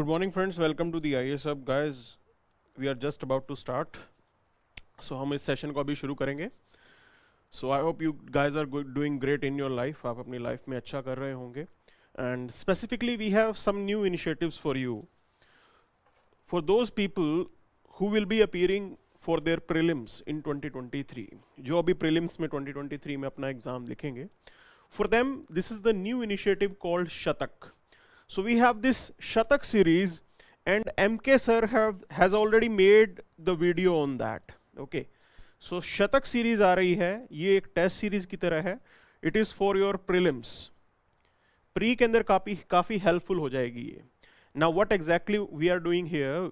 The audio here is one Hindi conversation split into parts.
Good morning friends welcome to the I S अब guys we are just about to start so हम इस सेशन को अभी शुरू करेंगे so I hope you guys are doing great in your life आप अपनी लाइफ में अच्छा कर रहे होंगे and specifically we have some new initiatives for you for those people who will be appearing for their prelims in 2023 जो अभी प्रिलिम्स में 2023 में अपना एग्जाम लिखेंगे for them this is the new initiative called Shatak So we have this Shatak series and MK sir have has already made the video on that. Okay. So Shatak series आ रही है ये एक टेस्ट सीरीज की तरह है it is for your prelims pre के अंदर काफ़ी काफ़ी हेल्पफुल हो जाएगी ये ना what exactly we are doing here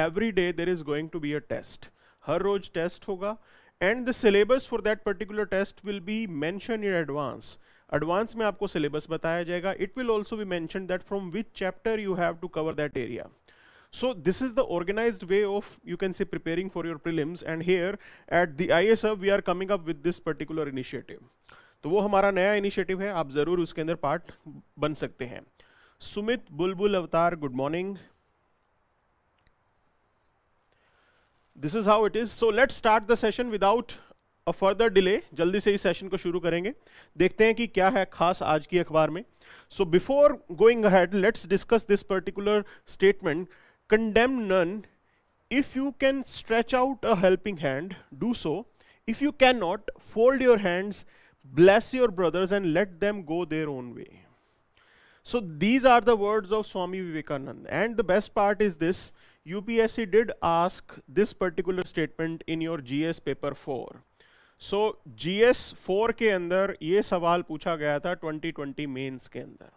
every day there is going to be a test हर रोज टेस्ट होगा and the syllabus for that particular test will be mentioned in advance advance में आपको सिलेबस बताया जाएगा it will also be mention that from which chapter you have to cover that area so this is the organized way of you can say preparing for your prelims and here at the ISF we are coming up with this particular initiative तो वो हमारा नया इनिशिएटिव है आप ज़रूर उसके अंदर पार्ट बन सकते हैं Sumit Bulbul Avatar good morning this is how it is so let start the session without a further delay जल्दी से इस सेशन को शुरू करेंगे देखते हैं कि क्या है खास आज की अखबार में so before going ahead let's discuss this particular statement condemn none if you can stretch out a helping hand do so if you can not fold your hands bless your brothers and let them go their own way so these are the words of Swami Vivekananda and the best part is this UPSC did ask this particular statement in your G S paper four so G S four के अंदर यह सवाल पूछा गया था 2020 मेन्स के अंदर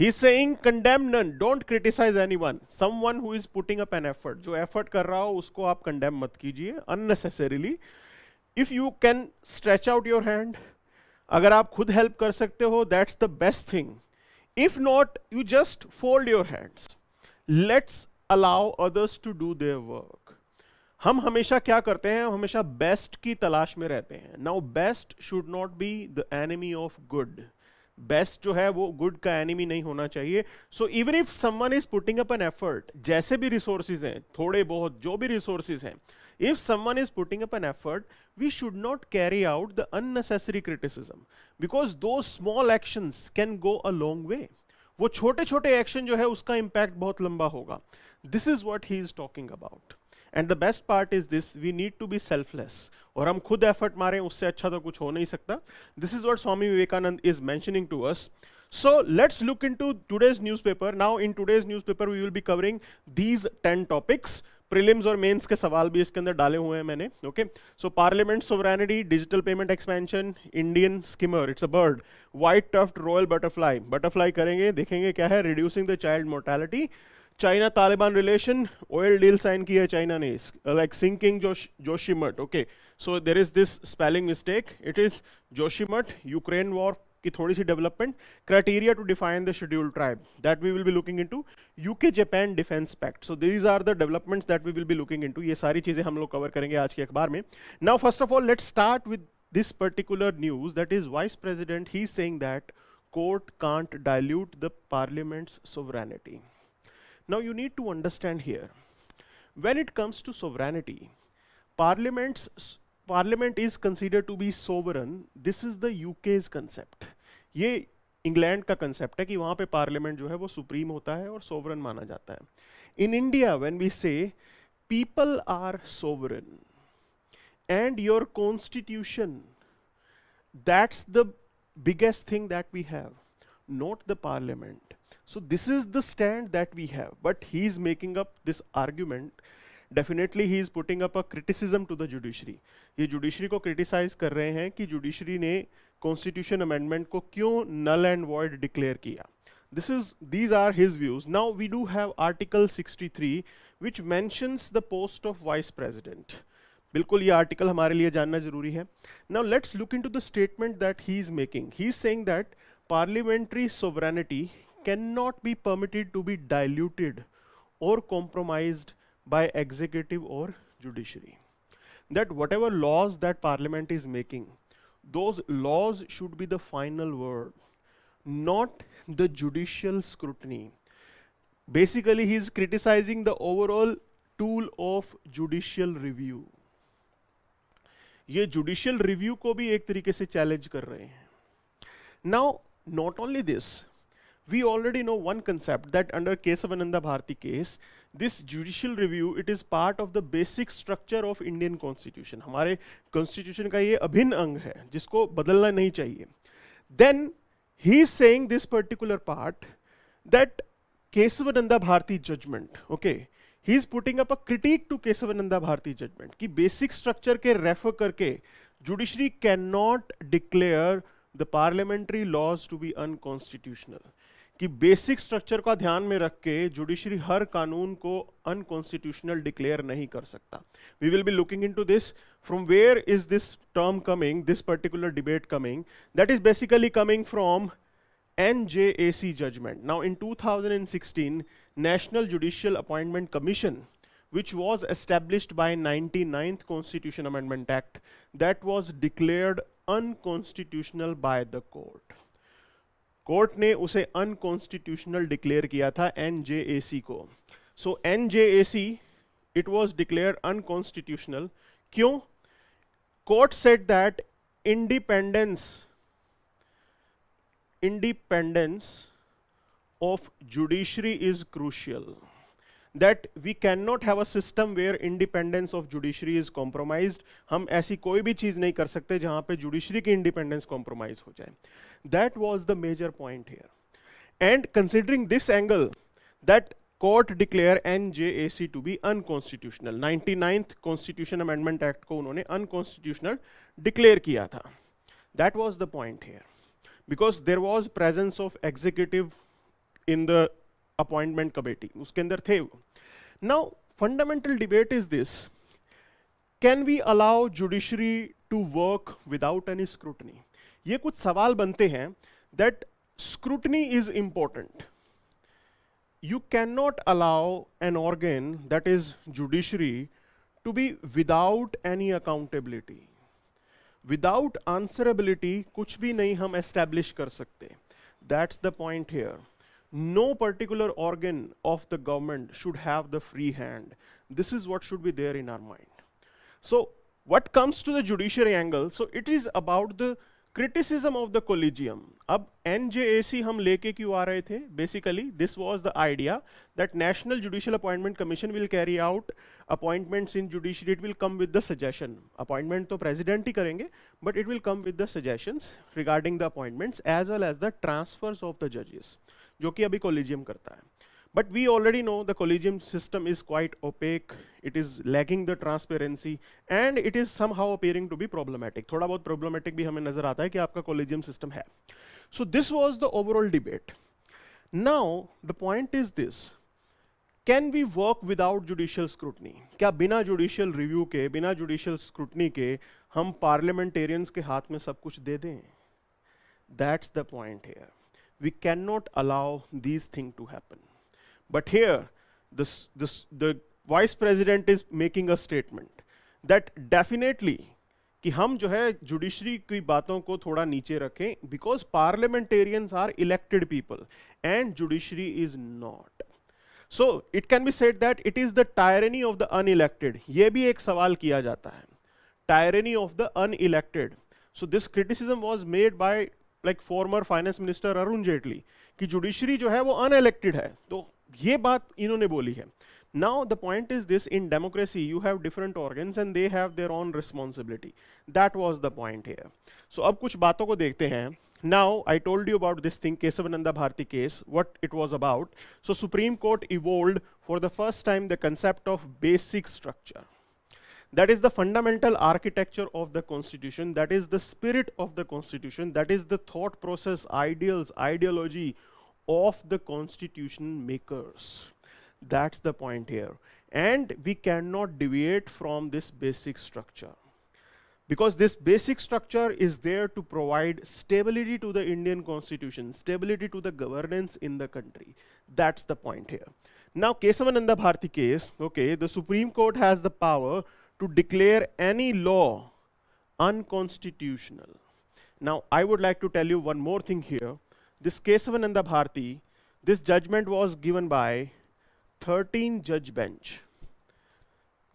ही saying condemn none don't criticise anyone one who is putting up an effort जो एफर्ट कर रहा हो उसको आप कंडेम मत कीजिए unnecessarily if you can stretch out your hand अगर आप खुद हेल्प कर सकते हो that's the best thing if not you just fold your hands let's allow others to do their work हम हमेशा क्या करते हैं हम हमेशा बेस्ट की तलाश में रहते हैं now best should not be the enemy of good best जो है वो गुड का एनिमी नहीं होना चाहिए so even if someone is putting up an effort जैसे भी रिसोर्सेज हैं थोड़े बहुत जो भी रिसोर्सेज हैं if someone is putting up an effort we should not carry out the unnecessary criticism because those small actions can go a long way वो छोटे छोटे एक्शन जो है उसका इम्पैक्ट बहुत लंबा होगा this is what he is talking about and the best part is this we need to be selfless और हम खुद एफर्ट मारें उससे अच्छा तो कुछ हो नहीं सकता this is what Swami Vivekananda is mentioning to us so in to today's news paper now in today's news paper we will be covering these ten topics prelims और मेन्स के सवाल भी इसके अंदर डाले हुए हैं मैंने okay so parliament sovereignty digital payment expansion Indian skimmer it's a bird white tuft royal butterfly butterfly करेंगे देखेंगे क्या है reducing the child mortality China Taliban relation oil deal sign की है चाइना ने like sinking Joshimath okay so there is this spelling mistake it is Joshimath Ukraine war की थोड़ी सी development criteria to define the schedule tribe that we will be looking to UK Japan defence pact so these are the developments that we will be looking in to ये सारी चीजें हम लोग कवर करेंगे आज के अखबार में now first of all let's start with this particular news that is vice president he saying that court can't dilute the parliament's sovereignty Now you need to understand here, when it comes to sovereignty, parliament is considered to be sovereign. This is the UK's concept. Ye England ka concept hai ki wahan pe parliament jo hai wo supreme hota hai aur sovereign mana jata hai. In India, when we say people are sovereign and your constitution, that's the biggest thing that we have, not the parliament. So this is the stand that we have. But he is making up this argument. Definitely he is putting up a criticism to the judiciary. He judiciary को criticize कर रहे हैं कि judiciary ने constitution amendment को क्यों null and void declare किया. This is these are his views. Now we do have Article 63 which mentions the post of vice president. बिल्कुल ये आर्टिकल हमारे लिए जानना जरूरी है let's look into the statement that he is making. He is saying that parliamentary sovereignty cannot be permitted to be diluted or compromised by executive or judiciary that whatever laws that parliament is making those laws should be the final word not the judicial scrutiny basically he is criticizing the overall tool of judicial review ये जुडिशियल रिव्यू को भी एक तरीके से चैलेंज कर रहे हैं now not only this we already know one concept that under Kesavananda Bharti case, this judicial review, it is part of the basic structure of Indian constitution. हमारे constitution का ये अभिन्न अंग है जिसको बदलना नहीं चाहिए Then he is saying this particular part that Kesavananda Bharti judgment, okay, he is putting up a critique to Kesavananda Bharti judgment कि basic structure के refer करके judiciary cannot declare the parliamentary laws to be unconstitutional. कि बेसिक स्ट्रक्चर का ध्यान में रख के जुडिशरी हर कानून को अनकॉन्स्टिट्यूशनल डिक्लेयर नहीं कर सकता we will be looking into this from where is this term coming this particular debate coming that is basically coming from N J A C judgement now in two thousand and sixteen national judicial appointment commission which was established by ninety ninth constitution amendment act that was declared unconstitutional by the court court ने उसे अनकॉन्स्टिट्यूशनल डिक्लेयर किया था एन को so N it was declare unconstitutional क्यों court said that independence independence of judiciary is crucial that we can not have a system where independence of judiciary is compromised हम ऐसी कोई भी चीज़ नहीं कर सकते जहां पे जुडिशरी की इंडिपेंडेंस कॉम्प्रोमाइज हो जाए that was the major point here and considering this angle that court declare N J A C to be unconstitutional ninety ninth constitution amendment act को उन्होंने अनकॉन्स्टिट्यूशनल डिक्लेयर किया था that was the point here because there was presence of executive in the appointment committee उसके अंदर थे now fundamental debate is this can we allow judiciary to work without any scrutiny ये कुछ सवाल बनते हैं that scrutiny is important you can not allow an organ that is judiciary to be without any accountability without answerability कुछ भी नहीं हम एस्टेब्लिश कर सकते that's the point here no particular organ of the government should have the free hand. This is what should be there in our mind. So what comes to the judiciary angle, so it is about the criticism of the collegium. Ab NJAC hum leke rahe the? Basically, this was the idea that National Judicial Appointment Commission will carry out appointments in judiciary. It will come with the suggestion. Appointment to president hi karenge, but it will come with the suggestions regarding the appointments as well as the transfers of the judges. जो कि अभी कोलिजियम करता है but we already know the collegium system is quite opaque it is lacking the transparency and it is somehow appearing to be problematic थोड़ा बहुत प्रॉब्लमैटिक भी हमें नजर आता है कि आपका कोलिजियम सिस्टम है so this was the overall debate now the point is this can we work without judicial scrutiny क्या बिना जुडिशियल रिव्यू के बिना जुडिशियल स्क्रूटनी के हम पार्लियामेंटेरियंस के हाथ में सब कुछ दे दें that's the point here we cannot allow these things to happen. But here, this, this, the vice president is making a statement that definitely कि हम जो है जुडिशरी की बातों को थोड़ा नीचे रखें because parliamentarians are elected people and judiciary is not so it can be said that it is the tyranny of the unelected ये भी एक सवाल किया जाता है tyranny of the unelected so this criticism was made by like former finance minister Arun Jaitley कि जुडिशरी जो है वो अनइलेक्टेड है तो ये बात इन्होंने बोली है now the point is this in democracy you have different organ and they have their own responsibility that was the point here so अब कुछ बातों को देखते हैं now I told you about this thing Keshav Bharati case what it was about so Supreme Court evolved for the first time the concept of basic structure That is the fundamental architecture of the constitution. That is the spirit of the constitution. That is the thought process, ideals, ideology of the constitution makers. That's the point here. And we cannot deviate from this basic structure. Because this basic structure is there to provide stability to the Indian constitution, stability to the governance in the country. That's the point here. Now, Kesavananda Bharti case, okay, the Supreme Court has the power to declare any law unconstitutional. Now, I would like to tell you one more thing here. This case of Ananda Bharti, this judgment was given by 13 judge bench.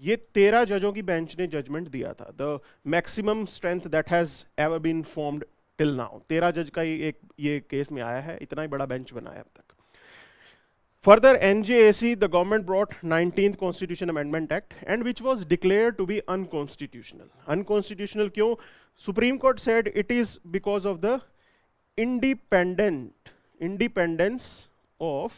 ये तेरह जजों की बेंच ने जजमेंट दिया था the maximum strength that has ever been formed till now तेरह जज का ये एक ये केस में आया है इतना ही बड़ा बेंच बनाया अब तक Further, ngac the government brought 19th Constitution Amendment Act and which was declared to be unconstitutional. Unconstitutional kyun? Supreme Court said it is because of the independent independence of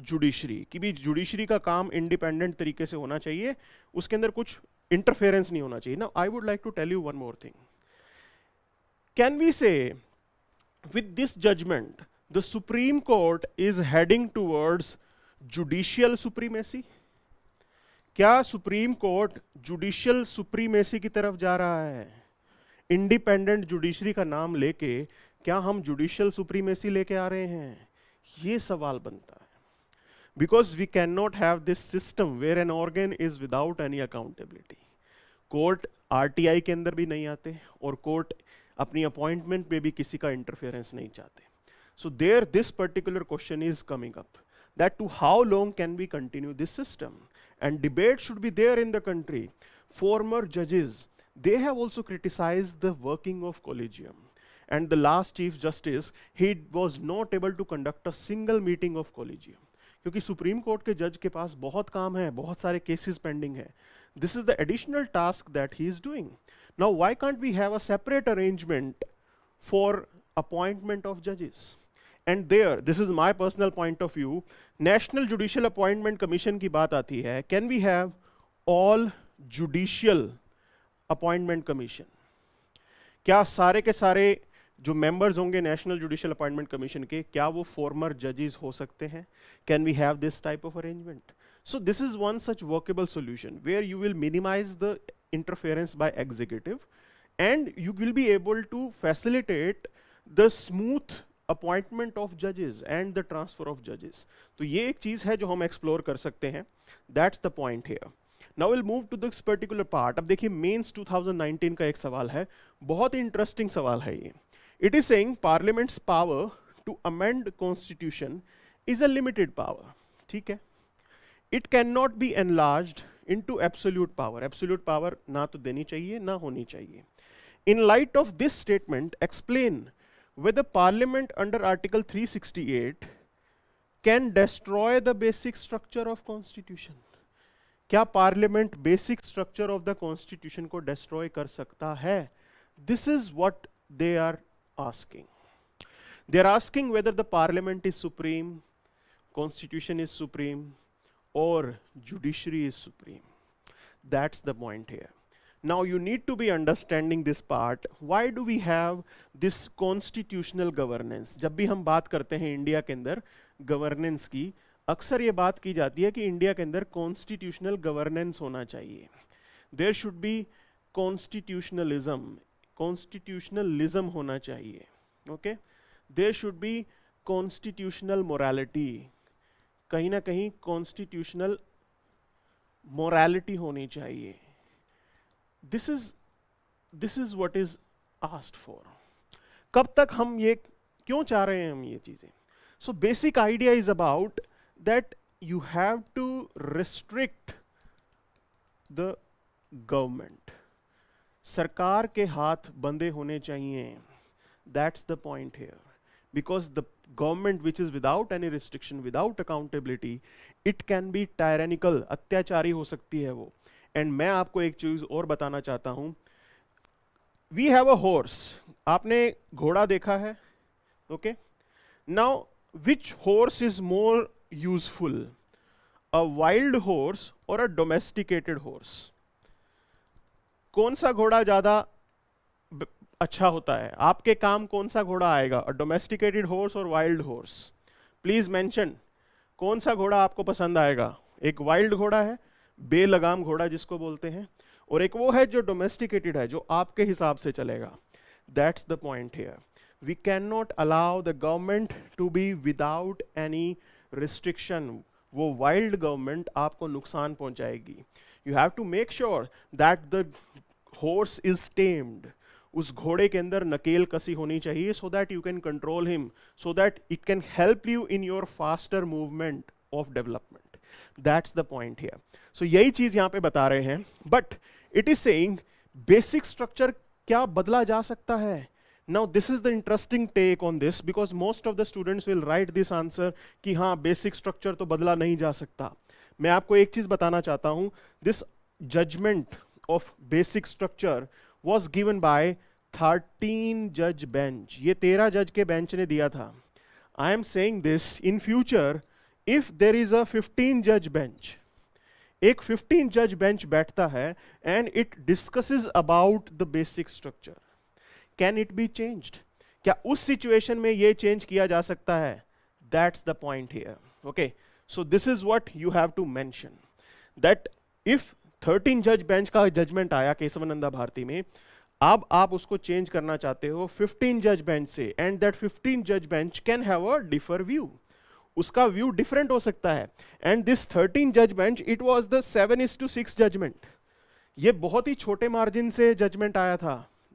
judiciary कि भी जुडिशरी का काम इंडिपेंडेंट तरीके से होना चाहिए उसके अंदर कुछ इंटरफेरेंस नहीं होना चाहिए ना I would like to tell you one more thing can we say with this judgement the Supreme Court is heading towards judicial supremacy? क्या सुप्रीम कोर्ट जुडिशियल सुप्रीमेसी की तरफ जा रहा है इंडिपेंडेंट जुडिशरी का नाम लेके क्या हम जुडिशियल सुप्रीमेसी लेके आ रहे हैं ये सवाल बनता है because we can not have this system where an organ is without any accountability court RTI के अंदर भी नहीं आते और कोर्ट अपनी अपॉइंटमेंट में भी किसी का इंटरफेरेंस नहीं चाहते So there, this particular question is coming up that to how long can we continue this system? And debate should be there in the country. Former judges, they have also criticized the working of collegium. And the last Chief Justice, he was not able to conduct a single meeting of collegium. क्योंकि Supreme कोर्ट के जज के पास बहुत काम है बहुत सारे cases pending This is the additional task that he is doing. Now, why can't we have a separate arrangement for appointment of judges? And there this is my personal point of view national judicial appointment commission की बात आती है can we have all judicial appointment commission क्या सारे के सारे जो मेंबर्स होंगे नेशनल जुडिशियल अपॉइंटमेंट कमीशन के क्या वो फॉर्मर जजेस हो सकते हैं can we have this type of arrangement so this is one such workable solution where you will minimise the interference bye executive and you will be able to facilitate the smooth appointment of जजेस एंड द ट्रांसफर ऑफ जजेस तो ये एक चीज़ है जो हम एक्सप्लोर कर सकते हैं that's the point here now will move to this particular part अब देखिए मेन्स 2019 का एक सवाल है बहुत ही इंटरेस्टिंग सवाल है ये it is saying parliament's power to amend constitution is a limited power ठीक है it can not be enlarge in to absolute power absolute power ना तो देनी चाहिए ना होनी चाहिए in light of this statement explain whether parliament under article 368 can destroy the basic structure of constitution क्या parliament basic structure of the constitution को डिस्ट्रॉय कर सकता है this is what they are asking they are asking whether the parliament is supreme constitution is supreme और judiciary is supreme that's the point here Now you need to be understanding this part. Why do we have this constitutional governance? जब भी हम बात करते हैं इंडिया के अंदर गवर्नेंस की अक्सर ये बात की जाती है कि इंडिया के अंदर कॉन्स्टिट्यूशनल गवर्नेंस होना चाहिए there should be constitutionalism constitutionalism होना चाहिए okay there should be constitutional morality कहीं ना कहीं कॉन्स्टिट्यूशनल मोरालिटी होनी चाहिए this is this is what is asked for कब तक हम ये क्यों चाह रहे हैं हम ये चीज़ें so basic idea is about that you have to restrict the government सरकार के हाथ बंदे होने चाहिए that's the point here because the government which is without any restriction without accountability it can be tyrannical अत्याचारी हो सकती है वो एंड मैं आपको एक चीज़ और बताना चाहता हूं वी हैव अ हॉर्स आपने घोड़ा देखा है okay now which horse is more useful a wild horse और अ डोमेस्टिकेटेड हॉर्स कौन सा घोड़ा ज़्यादा अच्छा होता है आपके काम कौन सा घोड़ा आएगा अ डोमेस्टिकेटेड हॉर्स और वाइल्ड हॉर्स प्लीज़ मेंशन कौन सा घोड़ा आपको पसंद आएगा एक वाइल्ड घोड़ा है बेलगाम घोड़ा जिसको बोलते हैं और एक वो है जो डोमेस्टिकेटेड है जो आपके हिसाब से चलेगा that's the point here we can not allow the government to be without any restriction वो वाइल्ड गवर्नमेंट आपको नुकसान पहुंचाएगी you have to make sure that the horse is tamed उस घोड़े के अंदर नकेल कसी होनी चाहिए so that you can control him so that it can help you in your faster movement of development that's the point here so यही चीज़ यहां पे बता रहे हैं but it is saying basic structure क्या बदला जा सकता है now this is the interesting take on this because most of the students will write this answer कि हाँ बेसिक स्ट्रक्चर तो बदला नहीं जा सकता मैं आपको एक चीज़ बताना चाहता हूं this judgment of basic structure was given by thirteen जज बेंच ये तेरह जज के बेंच ने दिया था I am saying this in future if there is a fifteen जज बेंच एक फिफ्टीन जज बेंच बैठता है and it discusses about the basic structure can it be changed क्या उस सिचुएशन में यह चेंज किया जा सकता है that's the point here okay so this is what you have to mention that if thirteen जज बेंच का जजमेंट आया केशवानंदा भारती में अब आप उसको चेंज करना चाहते हो फिफ्टीन जज बेंच से एंड दैट फिफ्टीन जज bench can have a differ view उसका व्यू डिफरेंट हो सकता है and this thirteen judgment it was the seven is to six judgment ये बहुत ही छोटे मार्जिन से जजमेंट आया था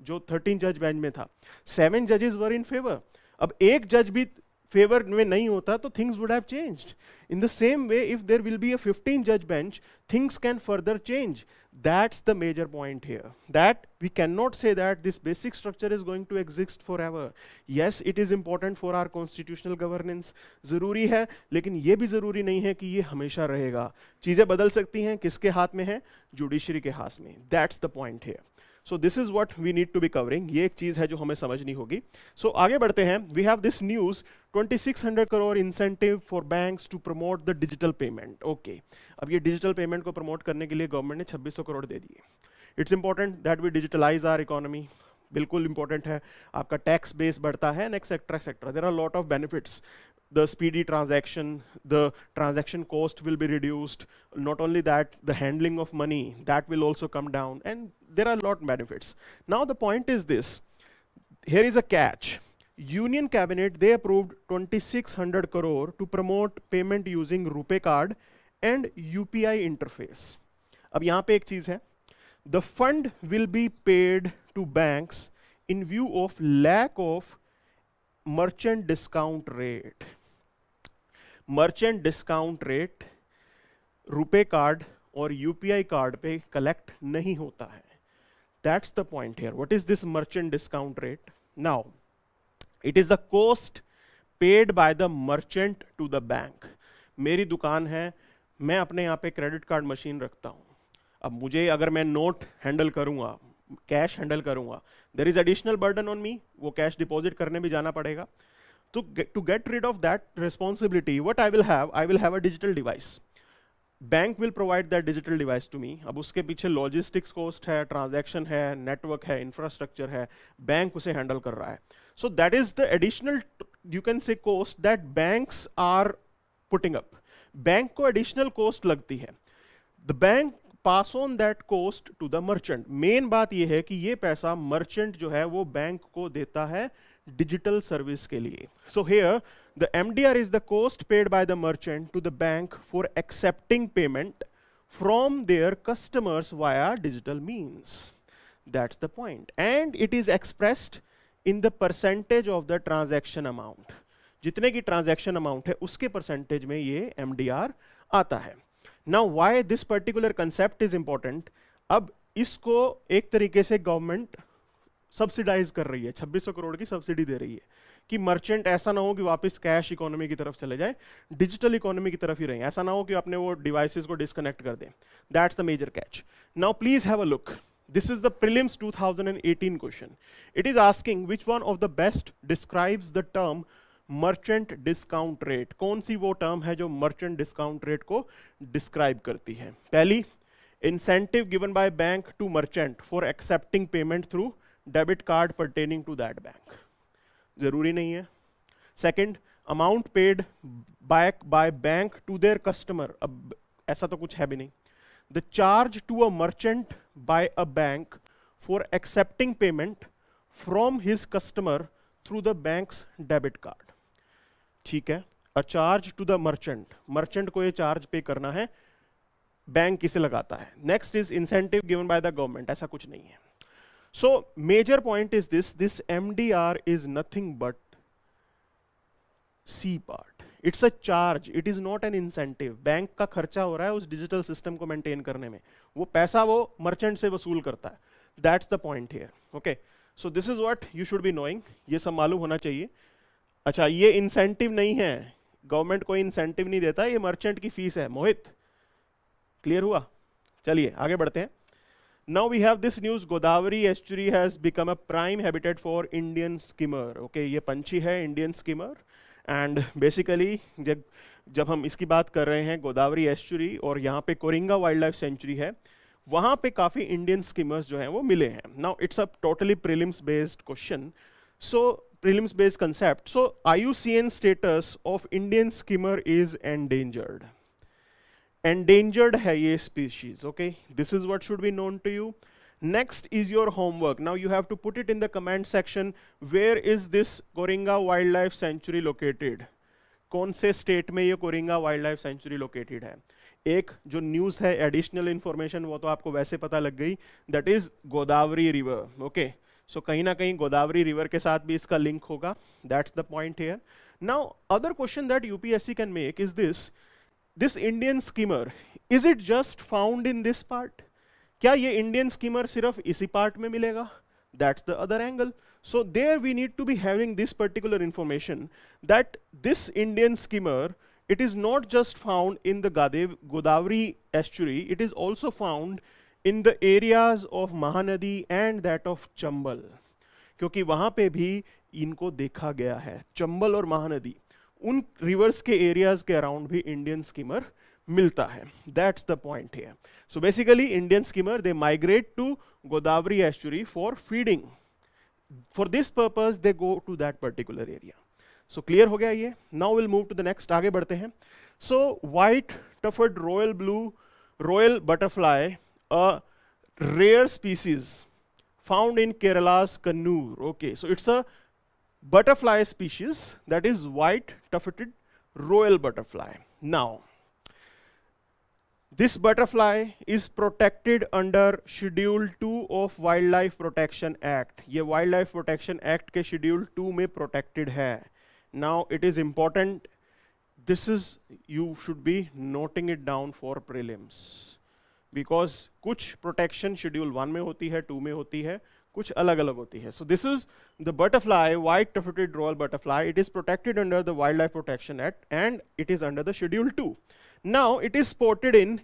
जो थर्टीन जज बेंच में था सेवन जजेस वर इन फेवर अब एक जज भी फेवर में नहीं होता तो things would have changed in the same way if there will be a 15 जज bench things can further change that's the major point here that we can not say that this basic structure is going to exist forever yes it is important for our constitutional governance जरूरी है लेकिन ये भी जरूरी नहीं है कि ये हमेशा रहेगा चीजें बदल सकती हैं किसके हाथ में है जुडिशरी के हाथ में that's the point here so this is what we need to be covering ये एक चीज़ है जो हमें समझनी होगी सो so, आगे बढ़ते हैं we have this news 2600 crore incentive for banks to promote the digital payment okay अब ये डिजिटल पेमेंट को प्रमोट करने के लिए गवर्नमेंट ने 2600 करोड़ दे दिए it's important that we digitalize our economy बिल्कुल इंपॉर्टेंट है आपका टैक्स बेस बढ़ता है and etcetera etcetera there are lot of benefits the speedy transaction, the transaction cost will be reduced. Not only that, the handling of money, that will also come down and there are a lot of benefits. Now the point is this, here is a catch. Union Cabinet, they approved 2600 crore to promote payment using Rupee card and UPI interface. अब यहाँ पे एक चीज़ है the fund will be paid to banks in view of lack of merchant discount rate merchant discount rate Rupee Card or UPI Card pe collect nahi hota hai. That's the point here. What is this merchant discount rate? Now, it is the cost paid by the merchant to the bank मेरी दुकान है मैं अपने यहाँ पे क्रेडिट कार्ड मशीन रखता हूँ अब मुझे अगर मैं नोट हैंडल करूँगा कैश हैंडल करूँगा there is additional burden on me वो कैश डिपॉजिट करने भी जाना पड़ेगा तो to get rid of that responsibility what I will have I will have a digital device bank will provide that digital device to me अब उसके पीछे लॉजिस्टिक्स कॉस्ट है ट्रांजेक्शन है नेटवर्क है इंफ्रास्ट्रक्चर है बैंक उसे हैंडल कर रहा है so that is the additional you can say cost that bank are putting up bank को एडिशनल कॉस्ट लगती है the bank pass on that cost to the merchant main बात यह है कि ये पैसा मर्चेंट जो है वो बैंक को देता है डिजिटल सर्विस के लिए so here The MDR is the cost paid by the merchant to the bank for accepting payment from their customers via digital means. That's the point. And it is expressed in the percentage of the transaction amount. jitne ki transaction amount hai uske percentage mein ye mdr aata hai now why this particular concept is important ab isko ek tarike se government subsidize kar rahi hai 2600 crore ki subsidy de rahi hai कि मर्चेंट ऐसा ना हो कि वापस कैश इकोनॉमी की तरफ चले जाए डिजिटल इकोनॉमी की तरफ ही रहें ऐसा ना हो कि अपने वो डिवाइसेस को डिसकनेक्ट कर दें that's the major catch now please have a look this is the prelims 2018 question it is asking which one of the best describes the term merchant discount rate कौन सी वो टर्म है जो मर्चेंट डिस्काउंट रेट को डिस्क्राइब करती है पहली incentive given by bank to merchant for accepting payment through debit card pertaining to that bank ज़रूरी नहीं है second amount paid back by bank to their customer अब ऐसा तो कुछ है भी नहीं the charge to a merchant by a bank for accepting payment from his customer through the bank's debit card ठीक है a charge to the merchant merchant को ये चार्ज पे करना है बैंक किसे लगाता है next is incentive given by the government ऐसा कुछ नहीं है So major point is this, this MDR is nothing but C part. It's a charge, it is not an incentive. Bank का खर्चा हो रहा है उस डिजिटल सिस्टम को मेंटेन करने में वो पैसा वो मर्चेंट से वसूल करता है that's the point here okay so this is what you should be knowing ये सब मालूम होना चाहिए अच्छा ये इंसेंटिव नहीं है गवर्नमेंट कोई इंसेंटिव नहीं देता ये मर्चेंट की फीस है मोहित क्लियर हुआ चलिए आगे बढ़ते हैं now we have this news godavari estuary has become a prime habitat for indian skimmer okay ye panchi hai indian skimmer and basically jab jab hum iski baat kar rahe hain godavari estuary aur yahan pe koringa wildlife sanctuary hai wahan pe kafi indian skimmers jo hain wo mile hain now it's a totally prelims based question so prelims based concept so IUCN status of Indian skimmer is endangered endangered है ये species okay this is what should be known to you next is your homework now you have to put it in the comment section where is this Coringa wildlife sanctuary located कौन से स्टेट में ये Coringa wildlife sanctuary located है एक जो न्यूज है एडिशनल इंफॉर्मेशन वो तो आपको वैसे पता लग गई that is Godavari river okay so कहीं ना कहीं गोदावरी रिवर के साथ भी इसका लिंक होगा that's the point here now other question that UPSC can make is this this Indian skimmer, is it just found in this part? क्या ये Indian skimmer सिर्फ इसी part में मिलेगा That's the other angle. So there we need to be having this particular information that this Indian skimmer, it is not just found in the Gadev, Godavari estuary, it is also found in the areas of Mahanadi and that of Chambal. क्योंकि वहाँ पे भी इनको देखा गया है चंबल और महानदी उन रिवर्स के एरियाज के अराउंड भी इंडियन स्कीमर मिलता है that's the point here so basically Indian skimmer they migrate to Godavari estuary for feeding for this purpose they go to that particular area so clear हो गया ये now will move to the next आगे बढ़ते हैं so white tufted royal blue royal butterfly a rare species found in Kerala's Kannur okay so it's a butterfly species that is white tufted royal butterfly. Now, this butterfly is protected under Schedule 2 of Wildlife Protection Act. ye Wildlife Protection Act ke Schedule 2 mein protected hai Now it is important. This is you should be noting it down for prelims because kuch protection Schedule 1 mein hoti hai 2 mein hoti hai कुछ अलग अलग होती है so this is the butterfly white tufted royal butterfly it is protected under the wildlife protection act and it is under the schedule two now it is spotted in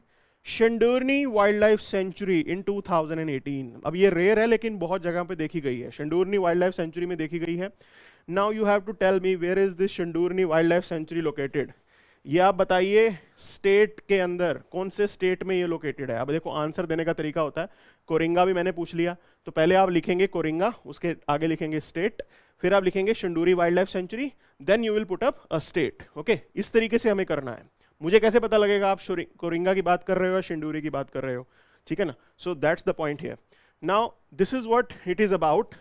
Shendurney wildlife sanctuary in 2018 अब ये रेयर है लेकिन बहुत जगह पे देखी गई है शेंडोरनी वाइल्ड लाइफ सेंचुरी में देखी गई है now you have to tell me where is this Shendurney wildlife sanctuary located ये आप बताइए स्टेट के अंदर कौन से स्टेट में ये लोकेटेड है अब देखो आंसर देने का तरीका होता है कोरिंगा भी मैंने पूछ लिया तो पहले आप लिखेंगे कोरिंगा उसके आगे लिखेंगे स्टेट फिर आप लिखेंगे Shendurney wildlife sanctuary then you will put up a state okay इस तरीके से हमें करना है मुझे कैसे पता लगेगा आप कोरिंगा की बात कर रहे हो या शिंडूरी की बात कर रहे हो ठीक है ना so that's the point here now this is what it is about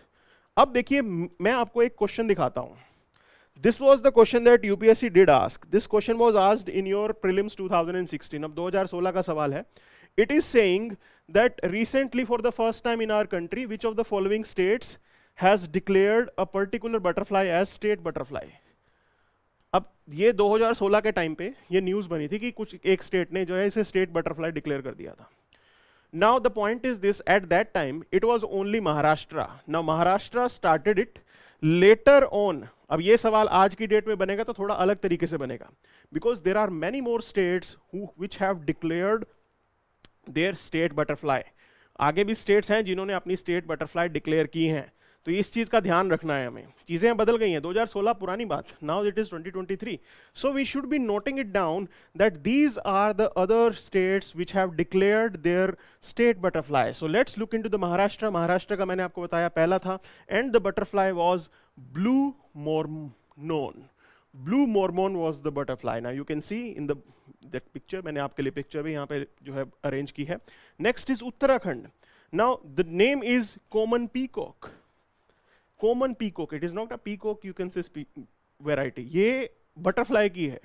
अब देखिए मैं आपको एक क्वेश्चन दिखाता हूँ this was the question that UPSC did ask this question was asked in your prelims 2016 अब 2016 का सवाल है it is saying that recently for the first time in our country, which of the following states has declared a particular butterfly as state butterfly? अब ये 2016 के टाइम पे ये न्यूज़ बनी थी कि कुछ एक स्टेट ने जो है इसे स्टेट बटरफ्लाई डिक्लेयर कर दिया था now the point is this at that time it was only maharashtra now maharashtra started it later on अब ये सवाल आज की डेट में बनेगा तो थोड़ा अलग तरीके से बनेगा because there are many more states which have declared their state butterfly आगे भी स्टेट्स हैं जिन्होंने अपनी स्टेट बटरफ्लाई डिक्लेयर की हैं तो इस चीज़ का ध्यान रखना है हमें चीज़ें बदल गई हैं 2016 पुरानी बात now it is 2023 so we should be noting it down that these are the other states which have declared their state butterfly so let's look into the Maharashtra Maharashtra का मैंने आपको बताया पहला था and the butterfly was blue Mormon blue Mormon was the butterfly ना you can see in that picture मैंने आपके लिए पिक्चर भी यहाँ पे जो है अरेंज की है next is Uttarakhand now the name is common peacock common peacock it is not a peacock you can see variety ये बटरफ्लाई की है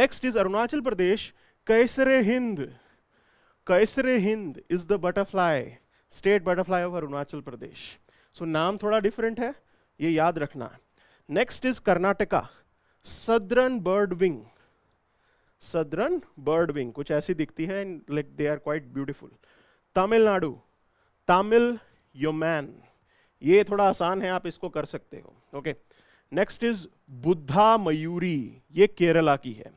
next is Arunachal Pradesh Kaiser-e Hind Kaiser-e Hind is the butterfly state butterfly of Arunachal Pradesh so नाम थोड़ा डिफरेंट है ये याद रखना next is Karnataka southern birdwing southern birdwing कुछ ऐसी दिखती है like they are quite beautiful Tamil Nadu Tamil yeoman ये थोड़ा आसान है आप इसको कर सकते हो okay next is Buddha Mayuri ये केरला की है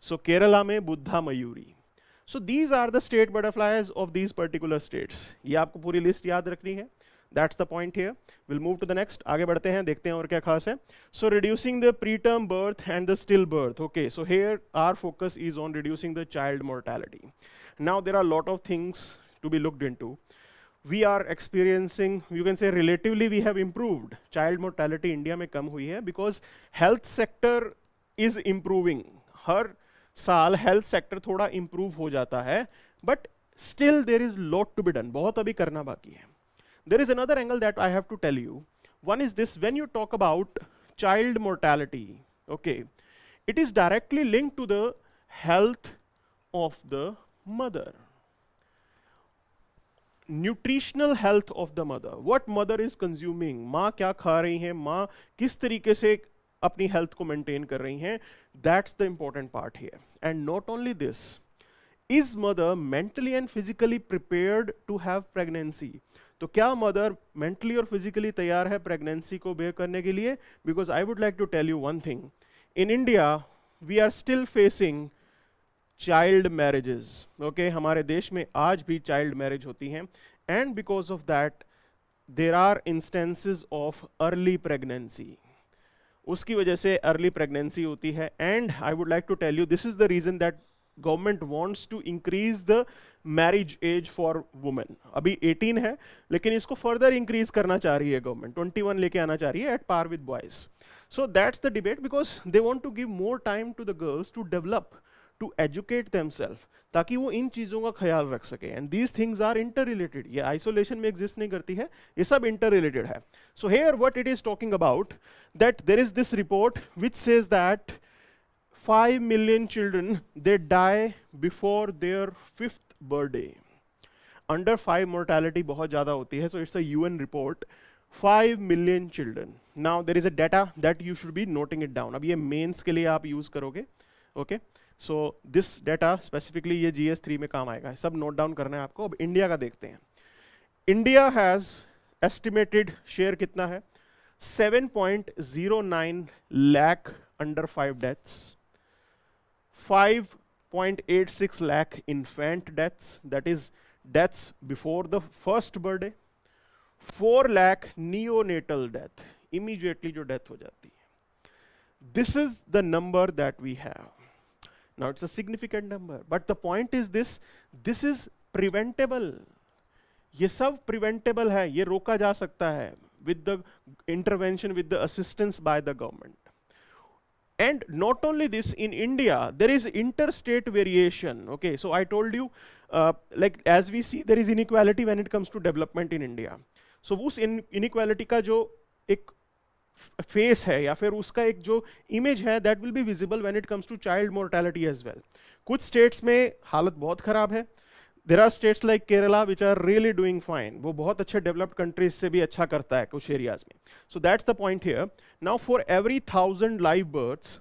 सो so, केरला में Buddha Mayuri so these are the state butterflies of these particular states ये आपको पूरी लिस्ट याद रखनी है that's the point here will move to the next आगे बढ़ते हैं देखते हैं और क्या खास है so reducing the preterm birth and the still stillbirth okay so here our focus is on reducing the child mortality now there are lot of things to be looked in we are experiencing you can say relatively we have improved child mortality India में कम हुई है because health sector is improving हर साल हेल्थ सेक्टर थोड़ा इम्प्रूव हो जाता है but still there is lot to be done बहुत अभी करना बाकी है There is another angle that I have to tell you. One is this when you talk about child mortality, okay, it is directly linked to the health of the mother. Nutritional health of the mother. What mother is consuming? Ma kya khari hai? Ma kis tarike apni health ko maintain kar That's the important part here. And not only this, is mother mentally and physically prepared to have pregnancy? तो क्या मदर मेंटली और फिजिकली तैयार है प्रेगनेंसी को बेयर करने के लिए because I would like to tell you one thing in India we are still facing child marriages okay हमारे देश में आज भी चाइल्ड मैरिज होती हैं and because of that there are instances of early pregnancy उसकी वजह से अर्ली प्रेगनेंसी होती है and I would like to tell you this is the reason that government wants to increase the marriage age for women अभी 18 है लेकिन इसको फर्दर इंक्रीज करना चाह रही है गवर्नमेंट 21 लेके आना चाह रही है at par with boys so that's the debate because they want to give more time to the girls to develop to educate them ताकि वो इन चीज़ों का ख्याल रख सके and these things are interrelated ये आइसोलेशन में एग्जिस्ट नहीं करती है ये सब इंटर रिलेटेड है so here what it is talking about that there is this report which says that 5 million children they die before their fifth birthday under five mortality बहुत ज़्यादा होती है so it's a UN report five million children now there is a data that you should be noting it down अब ये मेंस के लिए आप यूज़ करोगे okay so this data specifically ये जी एस थ्री में काम आएगा सब नोट डाउन करना है आपको अब इंडिया का देखते हैं इंडिया हैज़ एस्टिमेटेड शेयर कितना है 7.09 lakh under five deaths 5.86 lakh infant deaths, that is deaths before the first birthday, 4 lakh neonatal death, immediately jo death ho jati. है. This is the number that we have. Now it's a significant number, but the point is this, this is preventable. ये सब preventable है, ये रोका जा सकता है with the intervention, with the assistance by the government. and not only this in india there is interstate variation okay so i told you uh, like as we see there is inequality when it comes to development in india so us in inequality ka jo ek face hai ya fir uska ek jo image hai that will be visible when it comes to child mortality as well kuch states mein halat bahut kharab hai there are states like Kerala which are really doing fine वो बहुत अच्छे डेवलप्ड कंट्रीज से भी अच्छा करता है कुछ एरियाज में so that's the point here now for every thousand live births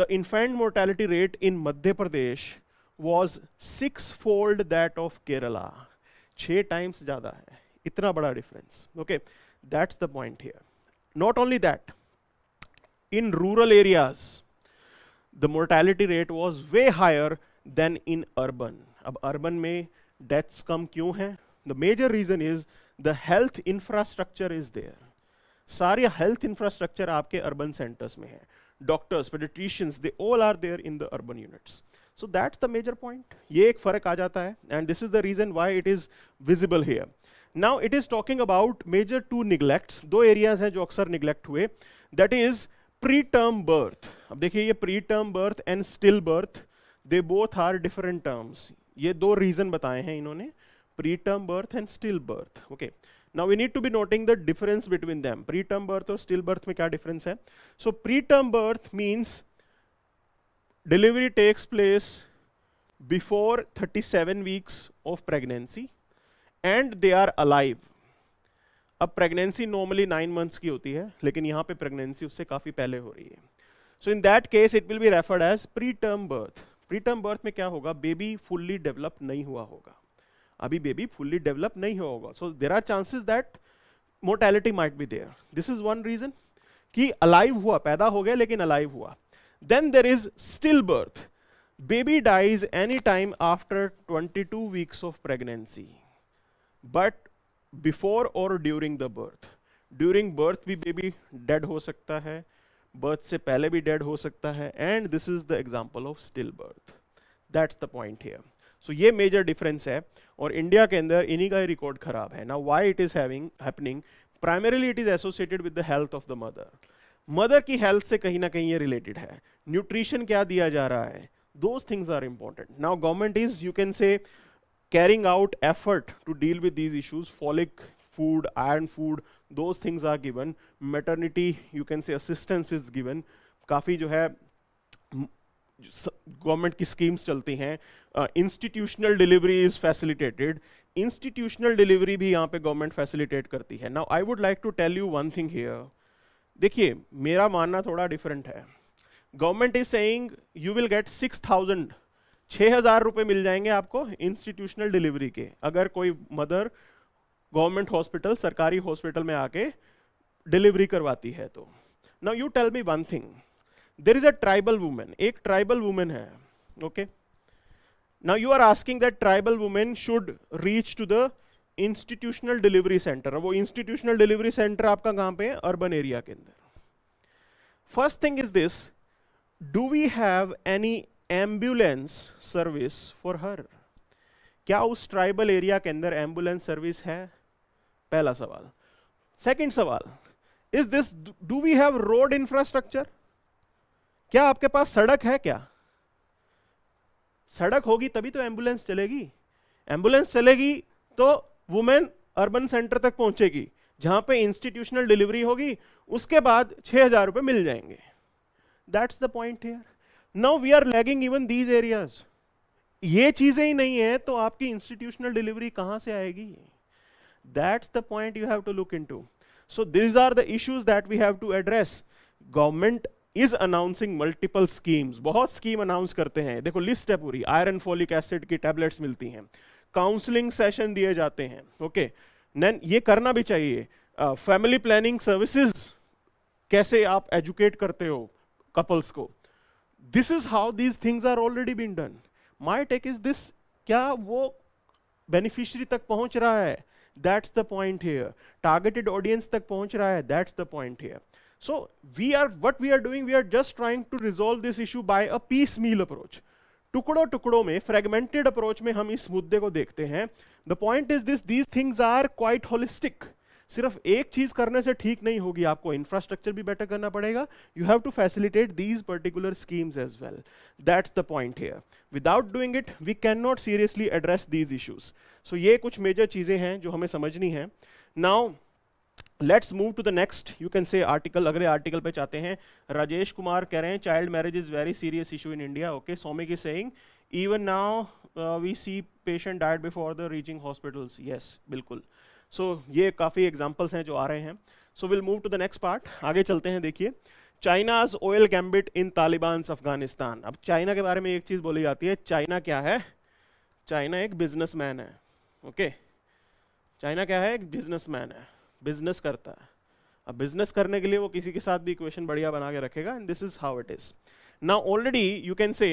the infant mortality rate in Madhya Pradesh was sixfold that of Kerala छः टाइम्स ज़्यादा है इतना बड़ा difference okay that's the point here not only that in rural areas the mortality rate was way higher than in urban अब अर्बन में डेथ्स कम क्यों हैं the major reason is the health infrastructure is there सारे हेल्थ इंफ्रास्ट्रक्चर आपके अर्बन सेंटर्स में है doctors paediatricians they all are there in the urban units so that's the major point ये एक फर्क आ जाता है and this is the reason why it is visible here now it is talking about major two neglects दो एरियाज हैं जो अक्सर निग्लेक्ट हुए that is preterm birth अब देखिए ये preterm birth and stillbirth they both are different terms ये दो रीजन बताए हैं इन्होंने preterm birth and stillbirth okay now we need to be noting the difference between them preterm birth और स्टिल बर्थ में क्या डिफरेंस है so preterm birth means delivery takes place before 37 seven weeks of pregnancy and they are alive अब प्रेगनेंसी नॉर्मली नाइन मंथ्स की होती है लेकिन यहाँ पे प्रेगनेंसी उससे काफी पहले हो रही है so in that case it will be referred as preterm birth preterm birth में क्या होगा बेबी फुल्ली डेवलप नहीं हुआ होगा अभी बेबी फुल्ली डेवलप नहीं हुआ होगा so there are chances that mortality might be there this is one reason कि अलाइव हुआ पैदा हो गया लेकिन अलाइव हुआ then there is stillbirth baby dies any time after 22 weeks of pregnancy but before और during the birth during birth भी बेबी डेड हो सकता है बर्थ से पहले भी डेड हो सकता है and this is the example of stillbirth that's the point here so ये मेजर डिफरेंस है और इंडिया के अंदर इन्हीं का ही रिकॉर्ड खराब है ना वाई इट इज है happening primarily it is associated with the health of the mother mother की हेल्थ से कहीं ना कहीं ये रिलेटेड है न्यूट्रिशन क्या दिया जा रहा है those things are important now government is you can say carrying out effort to deal with these issues folic food iron food those things are given maternity you can say assistance is given काफ़ी जो है गवर्नमेंट की स्कीम्स चलती हैं institutional delivery is facilitated institutional delivery भी यहाँ पे गवर्नमेंट फैसिलिटेट करती है now I would like to tell you one thing here देखिए मेरा मानना थोड़ा डिफरेंट है government is saying you will get six thousand छः हज़ार रुपये मिल जाएंगे आपको इंस्टीट्यूशनल डिलीवरी के अगर कोई मदर गवर्नमेंट हॉस्पिटल सरकारी हॉस्पिटल में आके डिलीवरी करवाती है तो now you tell me one thing there is a tribal women एक ट्राइबल वुमेन है okay now you are asking that tribal women should reach to the institutional delivery centre वो इंस्टीट्यूशनल डिलीवरी सेंटर आपका कहाँ पे है अर्बन एरिया के अंदर first thing is this do we have any ambulance service for her क्या उस ट्राइबल एरिया के अंदर एम्बुलेंस सर्विस है पहला सवाल सेकंड सवाल is this do we have road infrastructure क्या आपके पास सड़क है क्या सड़क होगी तभी तो एम्बुलेंस चलेगी एम्बुलेंस चलेगी तो वुमेन अर्बन सेंटर तक पहुंचेगी जहां पे इंस्टीट्यूशनल डिलीवरी होगी उसके बाद छह हजार रुपये मिल जाएंगे that's the point here now we are lagging even these areas ये चीज़ें ही नहीं है तो आपकी इंस्टीट्यूशनल डिलीवरी कहाँ से आएगी That's the point you have to look into. So these are the issues that we have to address. Government is announcing multiple schemes बहुत स्कीम अनाउंस करते हैं देखो लिस्ट है पूरी आयरन फोलिक एसिड की टैबलेट्स मिलती हैं काउंसलिंग सेशन दिए जाते हैं ओके okay. नैन ये करना भी चाहिए फैमिली प्लानिंग सर्विसेज कैसे आप एजुकेट करते हो कपल्स को this is how these things are already been done my take is this क्या वो बेनिफिशरी तक पहुंच रहा है that's the point here targeted audience तक पहुंच रहा है that's the point here so we are what we are doing we are just trying to resolve this issue by a piecemeal approach टुकड़ों टुकड़ों में फ्रेगमेंटेड अप्रोच में हम इस मुद्दे को देखते हैं the point is this these things are quite holistic सिर्फ एक चीज करने से ठीक नहीं होगी आपको इंफ्रास्ट्रक्चर भी बेटर करना पड़ेगा you have to facilitate these particular schemes as well that's the point here without doing it we can not seriously address these issues so ये कुछ मेजर चीजें हैं जो हमें समझनी है now let's move to the next you can say article अगले आर्टिकल पे चाहते हैं राजेश कुमार कह रहे हैं child marriage is very serious issue in India okay Somik is saying even now we see patient died before the reaching hospitals yes बिल्कुल सो so, ये काफ़ी एग्जाम्पल्स हैं जो आ रहे हैं so will move to the next part आगे चलते हैं देखिए China's oil gambit in Taliban Afghanistan अब चाइना के बारे में एक चीज़ बोली जाती है चाइना क्या है चाइना एक बिजनेस है ओके okay? चाइना क्या है एक बिजनेस है बिजनेस करता है अब बिजनेस करने के लिए वो किसी के साथ भी इक्वेशन बढ़िया बना के रखेगा and this is how it is ना already you can say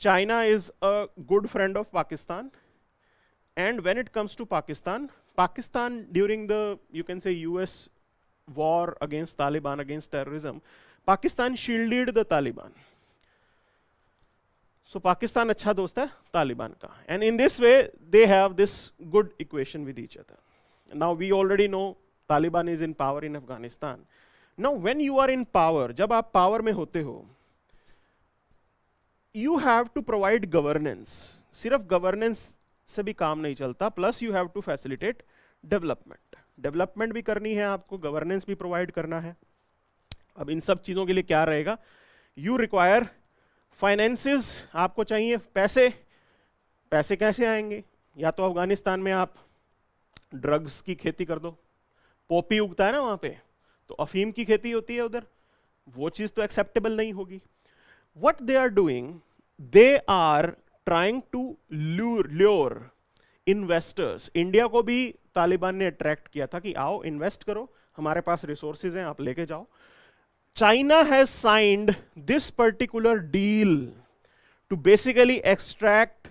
China is a good friend of Pakistan And when it comes to Pakistan, Pakistan during the, you can say, US war against Taliban, against terrorism, Pakistan shielded the Taliban. So Pakistan acha dost hai Taliban ka And in this way, they have this good equation with each other. Now we already know Taliban is in power in Afghanistan. Now when you are in power, jab aap power mein hote ho you have to provide governance. sirf governance से भी काम नहीं चलता plus you have to facilitate development development भी करनी है आपको गवर्नेंस भी प्रोवाइड करना है अब इन सब चीज़ों के लिए क्या रहेगा यू रिक्वायर फाइनेंसिस आपको चाहिए पैसे पैसे कैसे आएंगे या तो अफगानिस्तान में आप ड्रग्स की खेती कर दो पोपी उगता है ना वहाँ पे तो अफीम की खेती होती है उधर वो चीज़ तो एक्सेप्टेबल नहीं होगी what they are doing they are trying to lure lure investors India को भी तालिबान ने अट्रैक्ट किया था कि आओ इन्वेस्ट करो हमारे पास रिसोर्सेज हैं आप लेके जाओ China has signed this particular deal to basically extract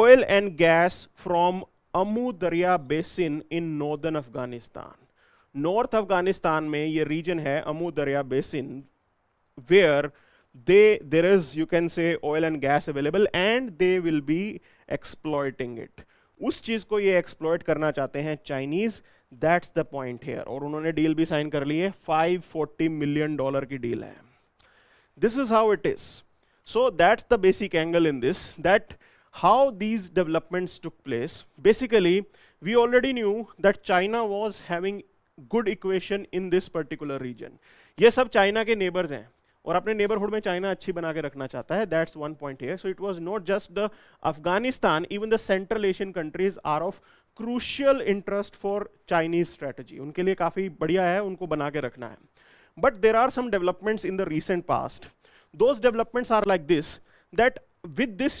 oil and gas from Amu Darya basin in northern Afghanistan north Afghanistan में ये रीजन है Amu Darya basin where they there is you can say oil and gas available and they will be exploiting it उस चीज को ये exploit करना चाहते हैं Chinese that's the point here और उन्होंने deal भी sign कर ली है 540 million dollar की deal है this is how it is so that's the basic angle in this that how these developments took place. Basically, we already knew that China was having good equation in this particular region. ये सब चाइना के नेबर्स हैं और अपने नेबरहुड में चाइना अच्छी बना के रखना चाहता है that's one point so it was not just the Afghanistan even the central Asian countries are of crucial interest for Chinese strategy उनके लिए काफ़ी बढ़िया है उनको बना के रखना है but there are some developments in the recent past those developments are like this that with this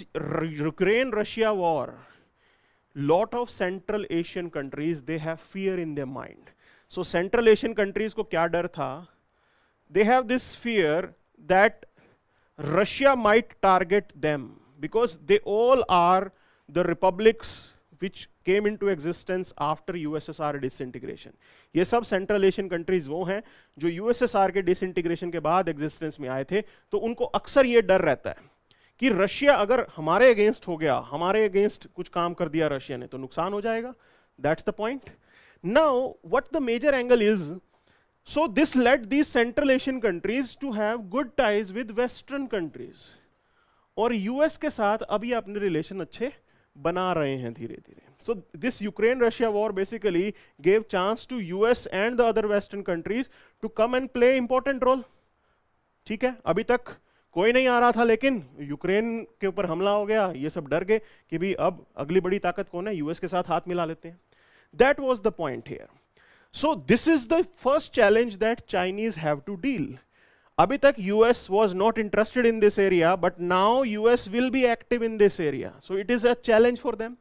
Ukraine Russia war lot of central Asian countries they have fear in the mind so central Asian countries को क्या डर था? They have this fear that Russia might target them because they all are the republics which came into existence after USSR disintegration. ये सब सेंट्रल एशियन कंट्रीज वो हैं जो यूएसएसआर के डिसइंटीग्रेशन के बाद एग्जिस्टेंस में आए थे तो उनको अक्सर ये डर रहता है कि रशिया अगर हमारे अगेंस्ट हो गया हमारे अगेंस्ट कुछ काम कर दिया रशिया ने तो नुकसान हो जाएगा that's the point now what the major angle is So this led these Central Asian countries to have good ties with Western countries. और यूएस के साथ अभी अपने रिलेशन अच्छे बना रहे हैं धीरे धीरे so this Ukraine Russia war basically gave chance to US and the other western countries to come and play important role ठीक है अभी तक कोई नहीं आ रहा था लेकिन यूक्रेन के ऊपर हमला हो गया ये सब डर गए कि भी अब अगली बड़ी ताकत कौन है यूएस के साथ हाथ मिला लेते हैं that was the point here So this is the first challenge that Chinese have to deal. Abhi tak US was not interested in this area, but now US will be active in this area. So it is a challenge for them.